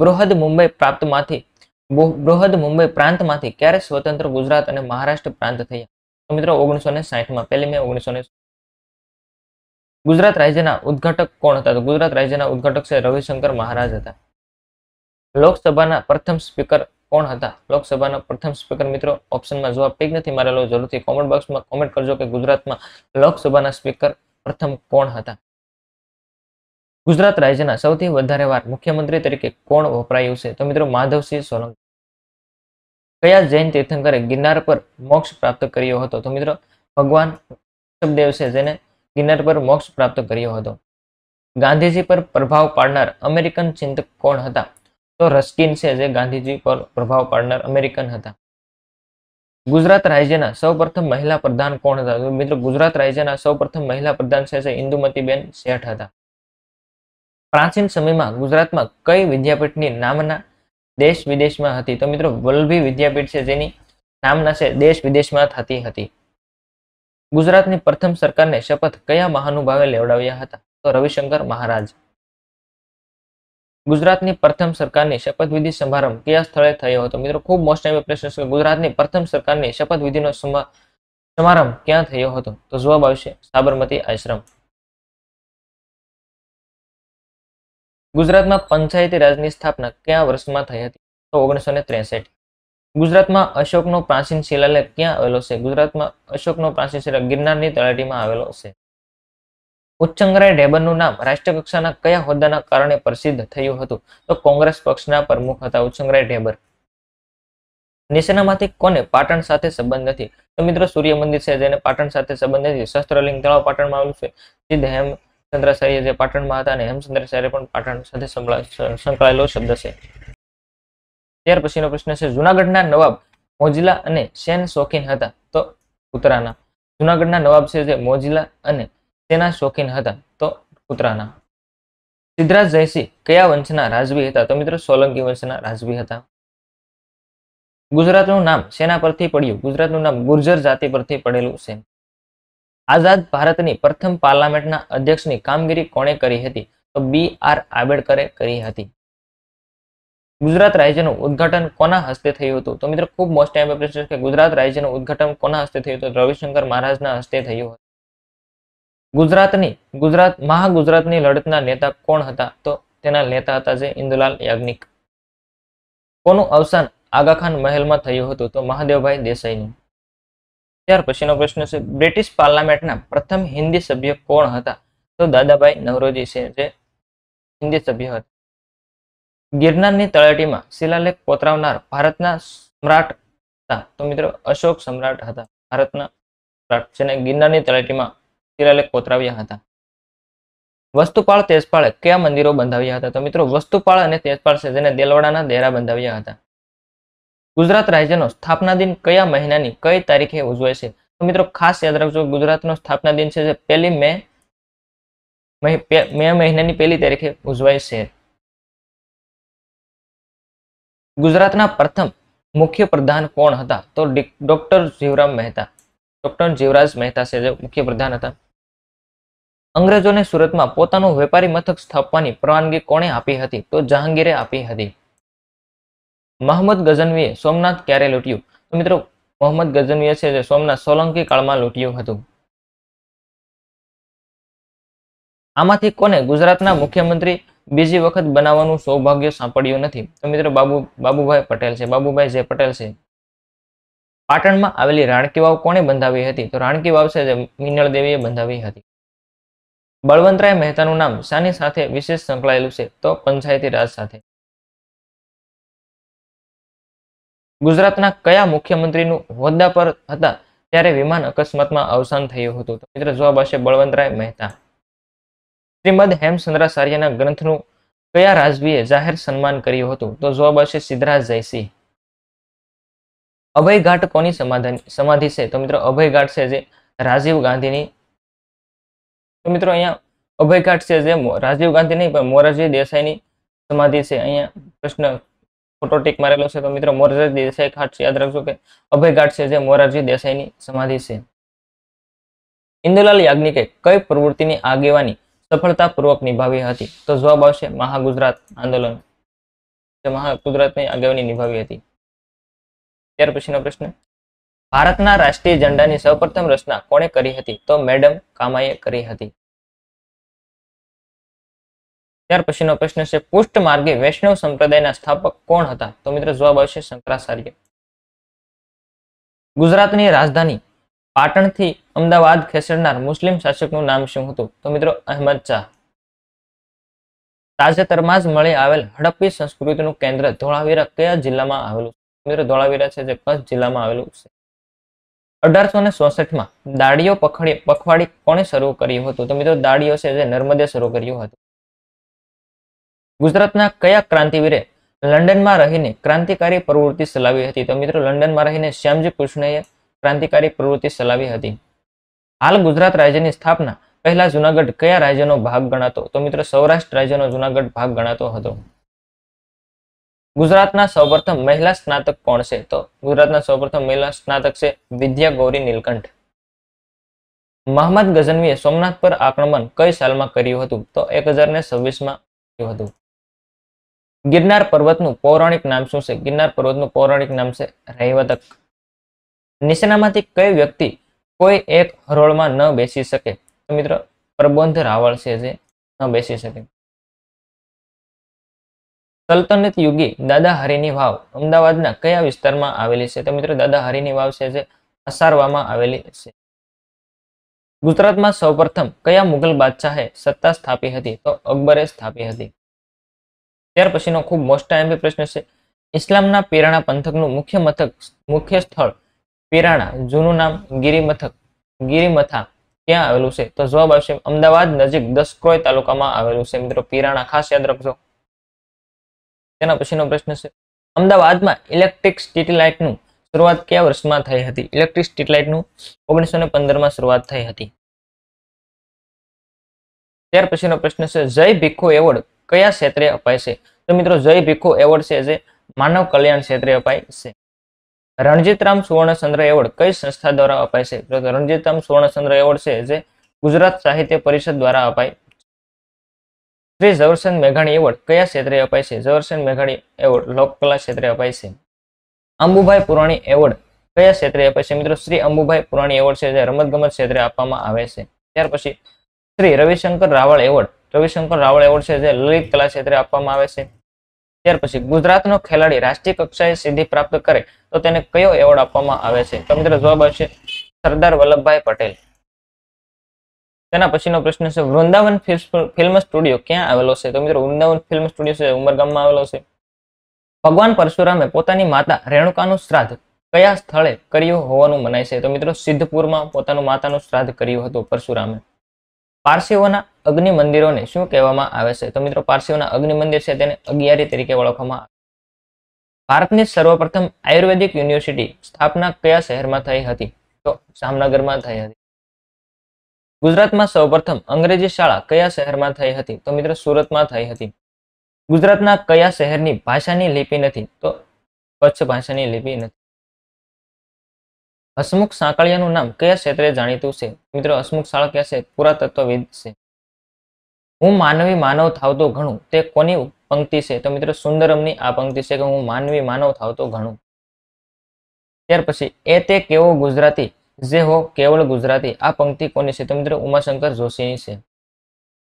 S1: બૃહદ મુંબઈ પ્રાપ્તમાંથી બૃહદ મુંબઈ પ્રાંતમાંથી ક્યારે સ્વતંત્ર ગુજરાત અને મહારાષ્ટ્ર પ્રાંત થયા મિત્રો ઓગણીસો ને સાહીઠમાં પહેલી મે ઓગણીસો ને ગુજરાત રાજ્યના ઉદ્ઘાટક કોણ હતા તો ગુજરાત રાજ્યના ઉદ્ઘાટક છે રવિશંકર મહારાજ હતા લોકસભાના પ્રથમ સ્પીકર કોણ હતા લોકસભાના પ્રથમ સ્પીકર મિત્રો ઓપ્શનમાં જવાબ ટીક નથી મારેલો જરૂરથી કોમેન્ટ બોક્સમાં કોમેન્ટ કરજો કે ગુજરાતમાં લોકસભાના સ્પીકર પ્રથમ કોણ હતા ગુજરાત રાજ્યના સૌથી વધારે વાર મુખ્યમંત્રી તરીકે કોણ વપરાયું છે તો મિત્રો માધવસિંહ સોલંકી કયા જૈન તીર્થંકરે ગિરનાર પર મોક્ષ પ્રાપ્ત કર્યો હતો તો મિત્રો ભગવાન વૃષભદેવ છે જેને ગિરનાર પર મોક્ષ પ્રાપ્ત કર્યો હતો ગાંધીજી પર પ્રભાવ પાડનાર અમેરિકન ચિંતક કોણ હતા તો રસ્કિન છે જે ગાંધીજી પર પ્રભાવ પાડનાર અમેરિકન હતા ગુજરાત રાજ્યના સૌપ્રથમ મહિલા પ્રધાન કોણ હતા તો મિત્રો ગુજરાત રાજ્યના સૌપ્રથમ મહિલા પ્રધાન છે ઇન્દુમતીબેન શેઠ હતા પ્રાચીન સમયમાં ગુજરાતમાં કઈ વિદ્યાપીઠની નામના દેશ વિદેશમાં હતી તો મિત્રો વલ્લભી વિદ્યાપીઠ છે જેની નામના છે દેશ વિદેશમાં થતી હતી ગુજરાતની પ્રથમ સરકારને શપથ કયા મહાનુભાવે લેવડાવ્યા હતા તો રવિશંકર મહારાજ ગુજરાતની પ્રથમ સરકારની શપથવિધિ સમારંભ કયા સ્થળે થયો હતો મિત્રો ખૂબ મોસ્ટ ટાઈમ પ્રશ્ન છે ગુજરાતની પ્રથમ સરકારની શપથવિધિનો સમારંભ ક્યાં થયો હતો તો જવાબ આવશે સાબરમતી આશ્રમ ગુજરાતમાં પંચાયતી રાજની સ્થાપના કયા વર્ષમાં થઈ હતી તો ઓગણીસો ત્રેસઠ ગુજરાતમાં અશોકનો પ્રાચીન શિલાલેખ ક્યાં આવેલો છે ગુજરાતમાં અશોકનો પ્રાચીન શિલાલેખ ગિરનારની તળેટીમાં આવેલો છે ઉચ્ચંગરાય ડેબરનું નામ રાષ્ટ્રકક્ષાના કયા હોદ્દાના કારણે પ્રસિદ્ધ થયું હતું તો કોંગ્રેસ પક્ષના પ્રમુખ હતા ઉચ્ચંગરાય ઢેબર નીચેનામાંથી કોને પાટણ સાથે સંબંધ નથી તો મિત્રો સૂર્ય મંદિર છે જેને પાટણ સાથે સંબંધ નથી શસ્ત્રલિંગ તળાવ પાટણમાં આવેલું છે સિદ્ધ હેમ હેમચંદ્રાચાર્ય જે પાટણમાં હતા અને હેમચંદ્રાચાર્ય પણ પાટણ સાથે સંકળાયેલો શબ્દ છે ત્યાર પછીનો પ્રશ્ન છે જુનાગઢના નવાબ મોજીલા અને શેન શોખીન હતા તો કૂતરાના જુનાગઢના નવાબ છે જે મોજીલા અને તેના શોખીન હતા તો કૂતરાના સિદ્ધરાજ જયસિંહ કયા વંશના રાજવી હતા તો મિત્રો સોલંકી વંશના રાજવી હતા ગુજરાતનું નામ સેના પરથી પડ્યું ગુજરાતનું નામ ગુર્જર જાતિ પરથી પડેલું છે આઝાદ ભારતની પ્રથમ પાર્લામેન્ટના અધ્યક્ષની કામગીરી કોણે કરી હતી તો બી આર આંબેડકરે કરી હતી ગુજરાત રાજ્યનું ઉદ્ઘાટન કોના હસ્તે થયું હતું તો મિત્રો ખૂબ મોસ્ટ ટાઈમ કે ગુજરાત રાજ્યનું ઉદ્ઘાટન કોના હસ્તે થયું હતું રવિશંકર મહારાજના હસ્તે થયું હતું ગુજરાતની ગુજરાત મહાગુજરાતની લડતના નેતા કોણ હતા તો તેના નેતા હતા જે ઇન્દુલાલ યાજ્ઞિક કોનું અવસાન આગાખાન મહેલમાં થયું હતું તો મહાદેવભાઈ દેસાઈનું ત્યાર પછીનો પ્રશ્ન છે બ્રિટિશ પાર્લામેન્ટના પ્રથમ હિન્દી સભ્ય કોણ હતા તો દાદાભાઈ નવરોજી છે જે હિન્દી સભ્ય હતા ગિરનારની તળેટીમાં શિલાલેખ કોતરાવનાર ભારતના સમ્રાટ હતા તો મિત્રો અશોક સમ્રાટ હતા ભારતના સમ્રાટ જેને ગિરનારની તળેટીમાં શિલાલેખ કોતરાવ્યા હતા વસ્તુપાળ તેજપાળે કયા મંદિરો બંધાવ્યા હતા તો મિત્રો વસ્તુપાળ અને તેજપાળ છે જેને દેલવાડાના દેરા બંધાવ્યા હતા ગુજરાત રાજ્યનો સ્થાપના દિન કયા મહિનાની કઈ તારીખે ઉજવાય છે તો મિત્રો ખાસ યાદ રાખજો ગુજરાતનો સ્થાપના દિન છે જે પહેલી મે મહિનાની પહેલી તારીખે ઉજવાય છે ગુજરાતના પ્રથમ મુખ્ય પ્રધાન કોણ હતા તો ડોક્ટર જીવરામ મહેતા ડોક્ટર જીવરાજ મહેતા છે જે મુખ્ય પ્રધાન હતા અંગ્રેજોને સુરતમાં પોતાનું વેપારી મથક સ્થાપવાની પરવાનગી કોણે આપી હતી તો જહાંગીરે આપી હતી મોહમ્મદ ગઝનવીએ સોમનાથ ક્યારે લૂંટ્યું તો મિત્રો મોહમ્મદ ગઝનવીએ છે જે સોમનાથ સોલંકી કાળમાં લૂંટ્યું હતું આમાંથી કોને ગુજરાતના મુખ્યમંત્રી બીજી વખત બનાવવાનું સૌભાગ્ય સાંપડ્યું નથી તો મિત્રો બાબુ બાબુભાઈ પટેલ છે બાબુભાઈ જે પટેલ છે પાટણમાં આવેલી રાણકી વાવ કોણે બંધાવી હતી તો રાણકી વાવ છે જે મિનળ દેવીએ બંધાવી હતી બળવંતરાય મહેતાનું નામ શાની સાથે વિશેષ સંકળાયેલું છે તો પંચાયતી રાજ સાથે ગુજરાતના કયા મુખ્યમંત્રીનું હોદ્દા પર હતા ત્યારે વિમાન અકસ્માતમાં અવસાન થયું હતું તો જવાબ હશે બળવંતરાય મહેતા શ્રીમદ હેમચંદ્રાચાર્યના ગ્રંથનું કયા રાજવીએ જાહેર સન્માન કર્યું હતું તો જવાબ હશે સિદ્ધરાજ જયસિંહ અભયઘાટ કોની સમાધિ છે તો મિત્રો અભયઘાટ છે જે રાજીવ ગાંધીની તો મિત્રો અહીંયા અભયઘાટ છે જે રાજીવ ગાંધી નહીં પણ મોરારજી દેસાઈની સમાધિ છે અહીંયા પ્રશ્ન ખોટો ટીક મારેલો છે તો મિત્રો મોરારજી દેસાઈ ઘાટ છે યાદ રાખજો કે અભય ઘાટ છે જે મોરારજી દેસાઈની સમાધિ છે ઇન્દુલાલ યાજ્ઞિકે કઈ પ્રવૃત્તિની આગેવાની સફળતાપૂર્વક નિભાવી હતી તો જવાબ આવશે મહાગુજરાત આંદોલન મહાગુજરાતની આગેવાની નિભાવી હતી ત્યાર પછીનો પ્રશ્ન ભારતના રાષ્ટ્રીય ઝંડાની સૌપ્રથમ રચના કોણે કરી હતી તો મેડમ કામાએ કરી હતી ત્યાર પછીનો પ્રશ્ન છે પુષ્ટ માર્ગે વૈષ્ણવ સંપ્રદાયના સ્થાપક કોણ હતા તો મિત્રો જવાબ આવશે શંકરાચાર્ય ગુજરાતની રાજધાની પાટણથી અમદાવાદ ખસેડનાર મુસ્લિમ શાસકનું નામ શું હતું તો મિત્રો અહેમદ શાહ તાજેતરમાં જ મળી આવેલ હડપ્પી સંસ્કૃતિનું કેન્દ્ર ધોળાવીરા કયા જિલ્લામાં આવેલું મિત્રો ધોળાવીરા છે જે કચ્છ જિલ્લામાં આવેલું છે અઢારસો ને માં દાડીઓ પખડી પખવાડી કોણે શરૂ કર્યું હતું તો મિત્રો દાડીઓ છે જે નર્મદે શરૂ કર્યું હતું ગુજરાતના કયા ક્રાંતિવીરે લંડનમાં રહીને ક્રાંતિકારી પ્રવૃત્તિ ચલાવી હતી તો મિત્રો લંડનમાં રહીને શ્યામજી કૃષ્ણએ ક્રાંતિકારી પ્રવૃત્તિ ચલાવી હતી હાલ ગુજરાત રાજ્યની સ્થાપના પહેલા જુનાગઢ કયા રાજ્યનો ભાગ ગણાતો તો મિત્રો સૌરાષ્ટ્ર રાજ્યનો જુનાગઢ ભાગ ગણાતો હતો ગુજરાતના સૌપ્રથમ મહિલા સ્નાતક કોણ છે તો ગુજરાતના સૌપ્રથમ મહિલા સ્નાતક છે વિદ્યા ગૌરી નીલકંઠ મોહમ્મદ ગઝનવીએ સોમનાથ પર આક્રમણ કઈ સાલમાં કર્યું હતું તો એક હજાર ને છવ્વીસમાં કર્યું હતું ગિરનાર પર્વતનું પૌરાણિક નામ શું છે ગિરનાર પર્વતનું પૌરાણિક નામ છે રહેવતક નીચેનામાંથી કઈ વ્યક્તિ કોઈ એક હરોળમાં ન બેસી શકે તો મિત્રો પ્રબોધ રાવળ છે જે ન બેસી શકે સલ્તનત યુગી દાદા હરિની વાવ અમદાવાદના કયા વિસ્તારમાં આવેલી છે તો મિત્રો દાદા હરિની વાવ છે જે અસારવામાં આવેલી છે ગુજરાતમાં સૌપ્રથમ કયા મુઘલ બાદશાહે સત્તા સ્થાપી હતી તો અકબરે સ્થાપી હતી ત્યાર પછીનો ખૂબ મોસ્ટ આઈએમપી પ્રશ્ન છે ઇસ્લામના પેરાણા પંથકનું મુખ્ય મથક મુખ્ય સ્થળ પેરાણા જૂનું નામ ગિરી ગિરિમથા ક્યાં આવેલું છે તો જવાબ આવશે અમદાવાદ નજીક દસકોય તાલુકામાં આવેલું છે મિત્રો પેરાણા ખાસ યાદ રાખજો તેના પછીનો પ્રશ્ન છે અમદાવાદમાં ઇલેક્ટ્રિક સ્ટ્રીટ લાઇટનું શરૂઆત કયા વર્ષમાં થઈ હતી ઇલેક્ટ્રિક સ્ટ્રીટ લાઇટનું ઓગણીસો ને પંદરમાં શરૂઆત થઈ હતી ત્યાર પછીનો પ્રશ્ન છે જય ભીખો એવોર્ડ કયા ક્ષેત્રે અપાય છે તો મિત્રો જય ભીખુ એવોર્ડ છે જે માનવ કલ્યાણ ક્ષેત્રે અપાય છે રણજીતરામ સુવર્ણચંદ્ર એવોર્ડ કઈ સંસ્થા દ્વારા અપાય છે તો રણજીતરામ સુવર્ણચંદ્ર એવોર્ડ છે જે ગુજરાત સાહિત્ય પરિષદ દ્વારા અપાય શ્રી ઝવરસન મેઘાણી એવોર્ડ કયા ક્ષેત્રે અપાય છે ઝવરસન મેઘાણી એવોર્ડ લોકકલા ક્ષેત્રે અપાય છે અંબુભાઈ પુરાણી એવોર્ડ કયા ક્ષેત્રે અપાય છે મિત્રો શ્રી અંબુભાઈ પુરાણી એવોર્ડ છે જે રમતગમત ક્ષેત્રે આપવામાં આવે છે ત્યાર પછી શ્રી રવિશંકર રાવળ એવોર્ડ રવિશંકર રાવળ એવોર્ડ છે જે લલિત કલા ક્ષેત્રે આપવામાં આવે છે ત્યાર પછી ગુજરાતનો ખેલાડી રાષ્ટ્રીય કક્ષાએ સિદ્ધિ પ્રાપ્ત કરે તો તેને કયો એવોર્ડ આપવામાં આવે છે તો મિત્રો જવાબ આવશે સરદાર વલ્લભભાઈ પટેલ તેના પછીનો પ્રશ્ન છે વૃંદાવન ફિલ્મ સ્ટુડિયો ક્યાં આવેલો છે તો મિત્રો વૃંદાવન ફિલ્મ સ્ટુડિયો છે ઉમરગામમાં આવેલો છે ભગવાન પરશુરામે પોતાની માતા રેણુકાનું શ્રાદ્ધ કયા સ્થળે કર્યું હોવાનું મનાય છે તો મિત્રો સિદ્ધપુરમાં પોતાનું માતાનું શ્રાદ્ધ કર્યું હતું પરશુરામે પારસીઓના અગ્નિ મંદિરોને શું કહેવામાં આવે છે તો મિત્રો પારસીઓના અગ્નિ મંદિર છે તેને અગિયારી તરીકે ઓળખવામાં આવે ભારતની સર્વપ્રથમ આયુર્વેદિક યુનિવર્સિટી સ્થાપના કયા શહેરમાં થઈ હતી તો જામનગરમાં થઈ હતી ગુજરાતમાં સૌપ્રથમ અંગ્રેજી શાળા કયા શહેરમાં થઈ હતી તો મિત્રો સુરતમાં થઈ હતી ગુજરાતના કયા શહેરની ભાષાની લિપિ નથી તો કચ્છ ભાષાની લિપિ નથી હસમુખ સાંકળિયાનું નામ કયા ક્ષેત્રે જાણીતું છે મિત્રો હસમુખ સાંકળિયા છે પુરાતત્વવિદ છે હું માનવી માનવ થાવતો ઘણું તે કોની પંક્તિ છે તો મિત્રો સુંદરમની આ પંક્તિ છે કે હું માનવી માનવ થાવતો ઘણું ત્યાર પછી એ તે કેવો ગુજરાતી જે હો કેવળ ગુજરાતી આ પંક્તિ કોની છે તો મિત્રો ઉમાશંકર જોશીની છે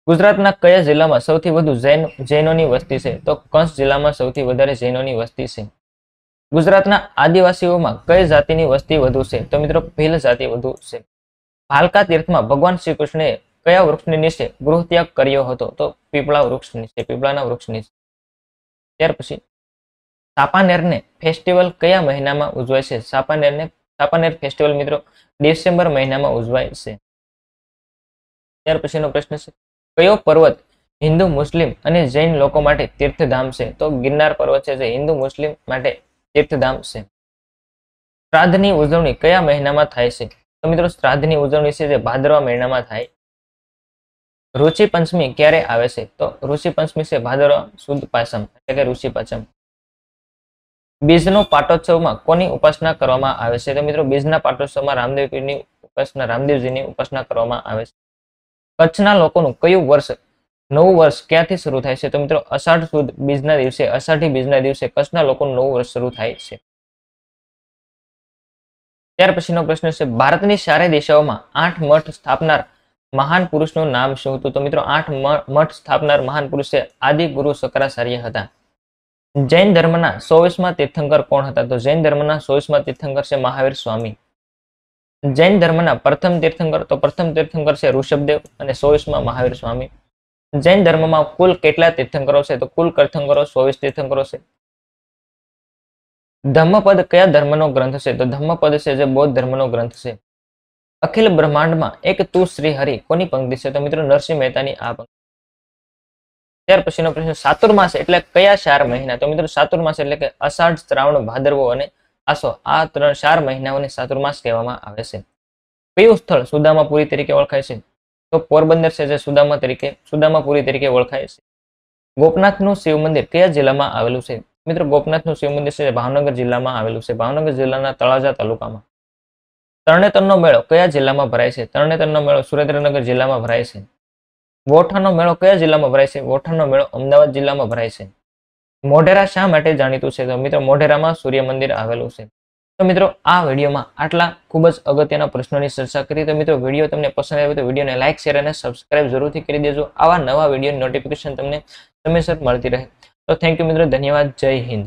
S1: ગુજરાતના કયા જિલ્લામાં સૌથી વધુ જૈન જૈનોની વસ્તી છે તો કંસ જિલ્લામાં સૌથી વધારે જૈનોની વસ્તી છે ગુજરાતના આદિવાસીઓમાં કઈ જાતિની વસ્તી વધુ છે તો મિત્રો ભીલ જાતિ વધુ છે ભાલકા તીર્થમાં ભગવાન શ્રી કૃષ્ણએ કયા વૃક્ષની નીચે ગૃહત્યાગ કર્યો હતો તો પીપળા વૃક્ષ નીચે પીપળાના વૃક્ષ નીચે ત્યાર પછી સાપાનેરને ફેસ્ટિવલ કયા મહિનામાં ઉજવાય છે સાપાનેરને સાપાનેર ફેસ્ટિવલ મિત્રો ડિસેમ્બર મહિનામાં ઉજવાય છે ત્યાર પછીનો પ્રશ્ન છે કયો પર્વત હિન્દુ મુસ્લિમ અને જૈન લોકો માટે તીર્થધામ છે તો ગિરનાર પર્વત છે જે હિન્દુ મુસ્લિમ માટે તીર્થધામ છે શ્રાદ્ધની ઉજવણી કયા મહિનામાં થાય છે તો મિત્રો શ્રાદ્ધની ઉજવણી છે જે ભાદરવા મહિનામાં થાય ઋષિ પંચમી ક્યારે આવે છે તો ઋષિ પંચમી છે ભાદરવા સુદ પાસમ એટલે કે ઋષિ પાંચમ બીજનો પાટોત્સવમાં કોની ઉપાસના કરવામાં આવે છે તો મિત્રો બીજના પાટોત્સવમાં રામદેવજીની ઉપાસના રામદેવજીની ઉપાસના કરવામાં આવે છે કચ્છના લોકોનું કયું વર્ષ નવું વર્ષ ક્યાંથી શરૂ થાય છે તો મિત્રો અષાઢ સુદ બીજના દિવસે અષાઢી બીજના દિવસે કચ્છના લોકોનું નવું વર્ષ શરૂ થાય છે ત્યાર પછીનો પ્રશ્ન છે ભારતની ચારે દિશાઓમાં આઠ મઠ સ્થાપનાર મહાન પુરુષનું નામ શું હતું તો મિત્રો આઠ મઠ સ્થાપનાર મહાન પુરુષ છે આદિ ગુરુ શંકરાચાર્ય હતા જૈન ધર્મના ચોવીસમાં તીર્થંકર કોણ હતા તો જૈન ધર્મના સોવીસમાં તીર્થંકર છે મહાવીર સ્વામી જૈન ધર્મના પ્રથમ તીર્થંકર તો પ્રથમ તીર્થંકર છે ઋષભદેવ અને ચોવીસમાં મહાવીર સ્વામી જૈન ધર્મમાં કુલ કેટલા તીર્થંકરો છે તો કુલ તીર્થંકરો ચોવીસ તીર્થંકરો છે ધમ્મપદ કયા ધર્મનો ગ્રંથ છે તો ધમ્મપદ છે જે બૌદ્ધ ધર્મનો ગ્રંથ છે અખિલ બ્રહ્માંડમાં એક તું શ્રી હરિ કોની પંક્તિ છે તો મિત્રો નરસિંહ મહેતાની આ પંક્તિ ત્યાર પછીનો પ્રશ્ન સાતુર્માસ એટલે કયા ચાર મહિના તો મિત્રો સાતુર્માસ એટલે કે અષાઢ શ્રાવણ ભાદરવો અને આસો આ ત્રણ ચાર મહિનાઓને સાતુર્માસ કહેવામાં આવે છે કયું સ્થળ સુદામાપુરી તરીકે ઓળખાય છે તો પોરબંદર છે જે સુદામા તરીકે સુદામાપુરી તરીકે ઓળખાય છે ગોપનાથનું શિવ મંદિર કયા જિલ્લામાં આવેલું છે મિત્રો ગોપનાથનું શિવ મંદિર છે ભાવનગર જિલ્લામાં આવેલું છે ભાવનગર જિલ્લાના તળાજા તાલુકામાં તરણેતરનો મેળો કયા જિલ્લામાં ભરાય છે તરણેતરનો મેળો સુરેન્દ્રનગર જિલ્લામાં ભરાય છે ગોઠાનો મેળો કયા જિલ્લામાં ભરાય છે વોઠાનો મેળો અમદાવાદ જિલ્લામાં ભરાય છે મોઢેરા શા માટે જાણીતું છે તો મિત્રો મોઢેરામાં સૂર્ય મંદિર આવેલું છે તો મિત્રો આ વિડીયોમાં આટલા ખૂબ જ અગત્યના પ્રશ્નોની ચર્ચા કરી તો મિત્રો વિડીયો તમને પસંદ આવ્યો તો વિડીયોને લાઇક શેર અને સબસ્ક્રાઇબ જરૂરથી કરી દેજો આવા નવા વિડીયોની નોટિફિકેશન તમને સમયસર મળતી રહે તો થેન્ક યુ મિત્રો ધન્યવાદ જય હિન્દ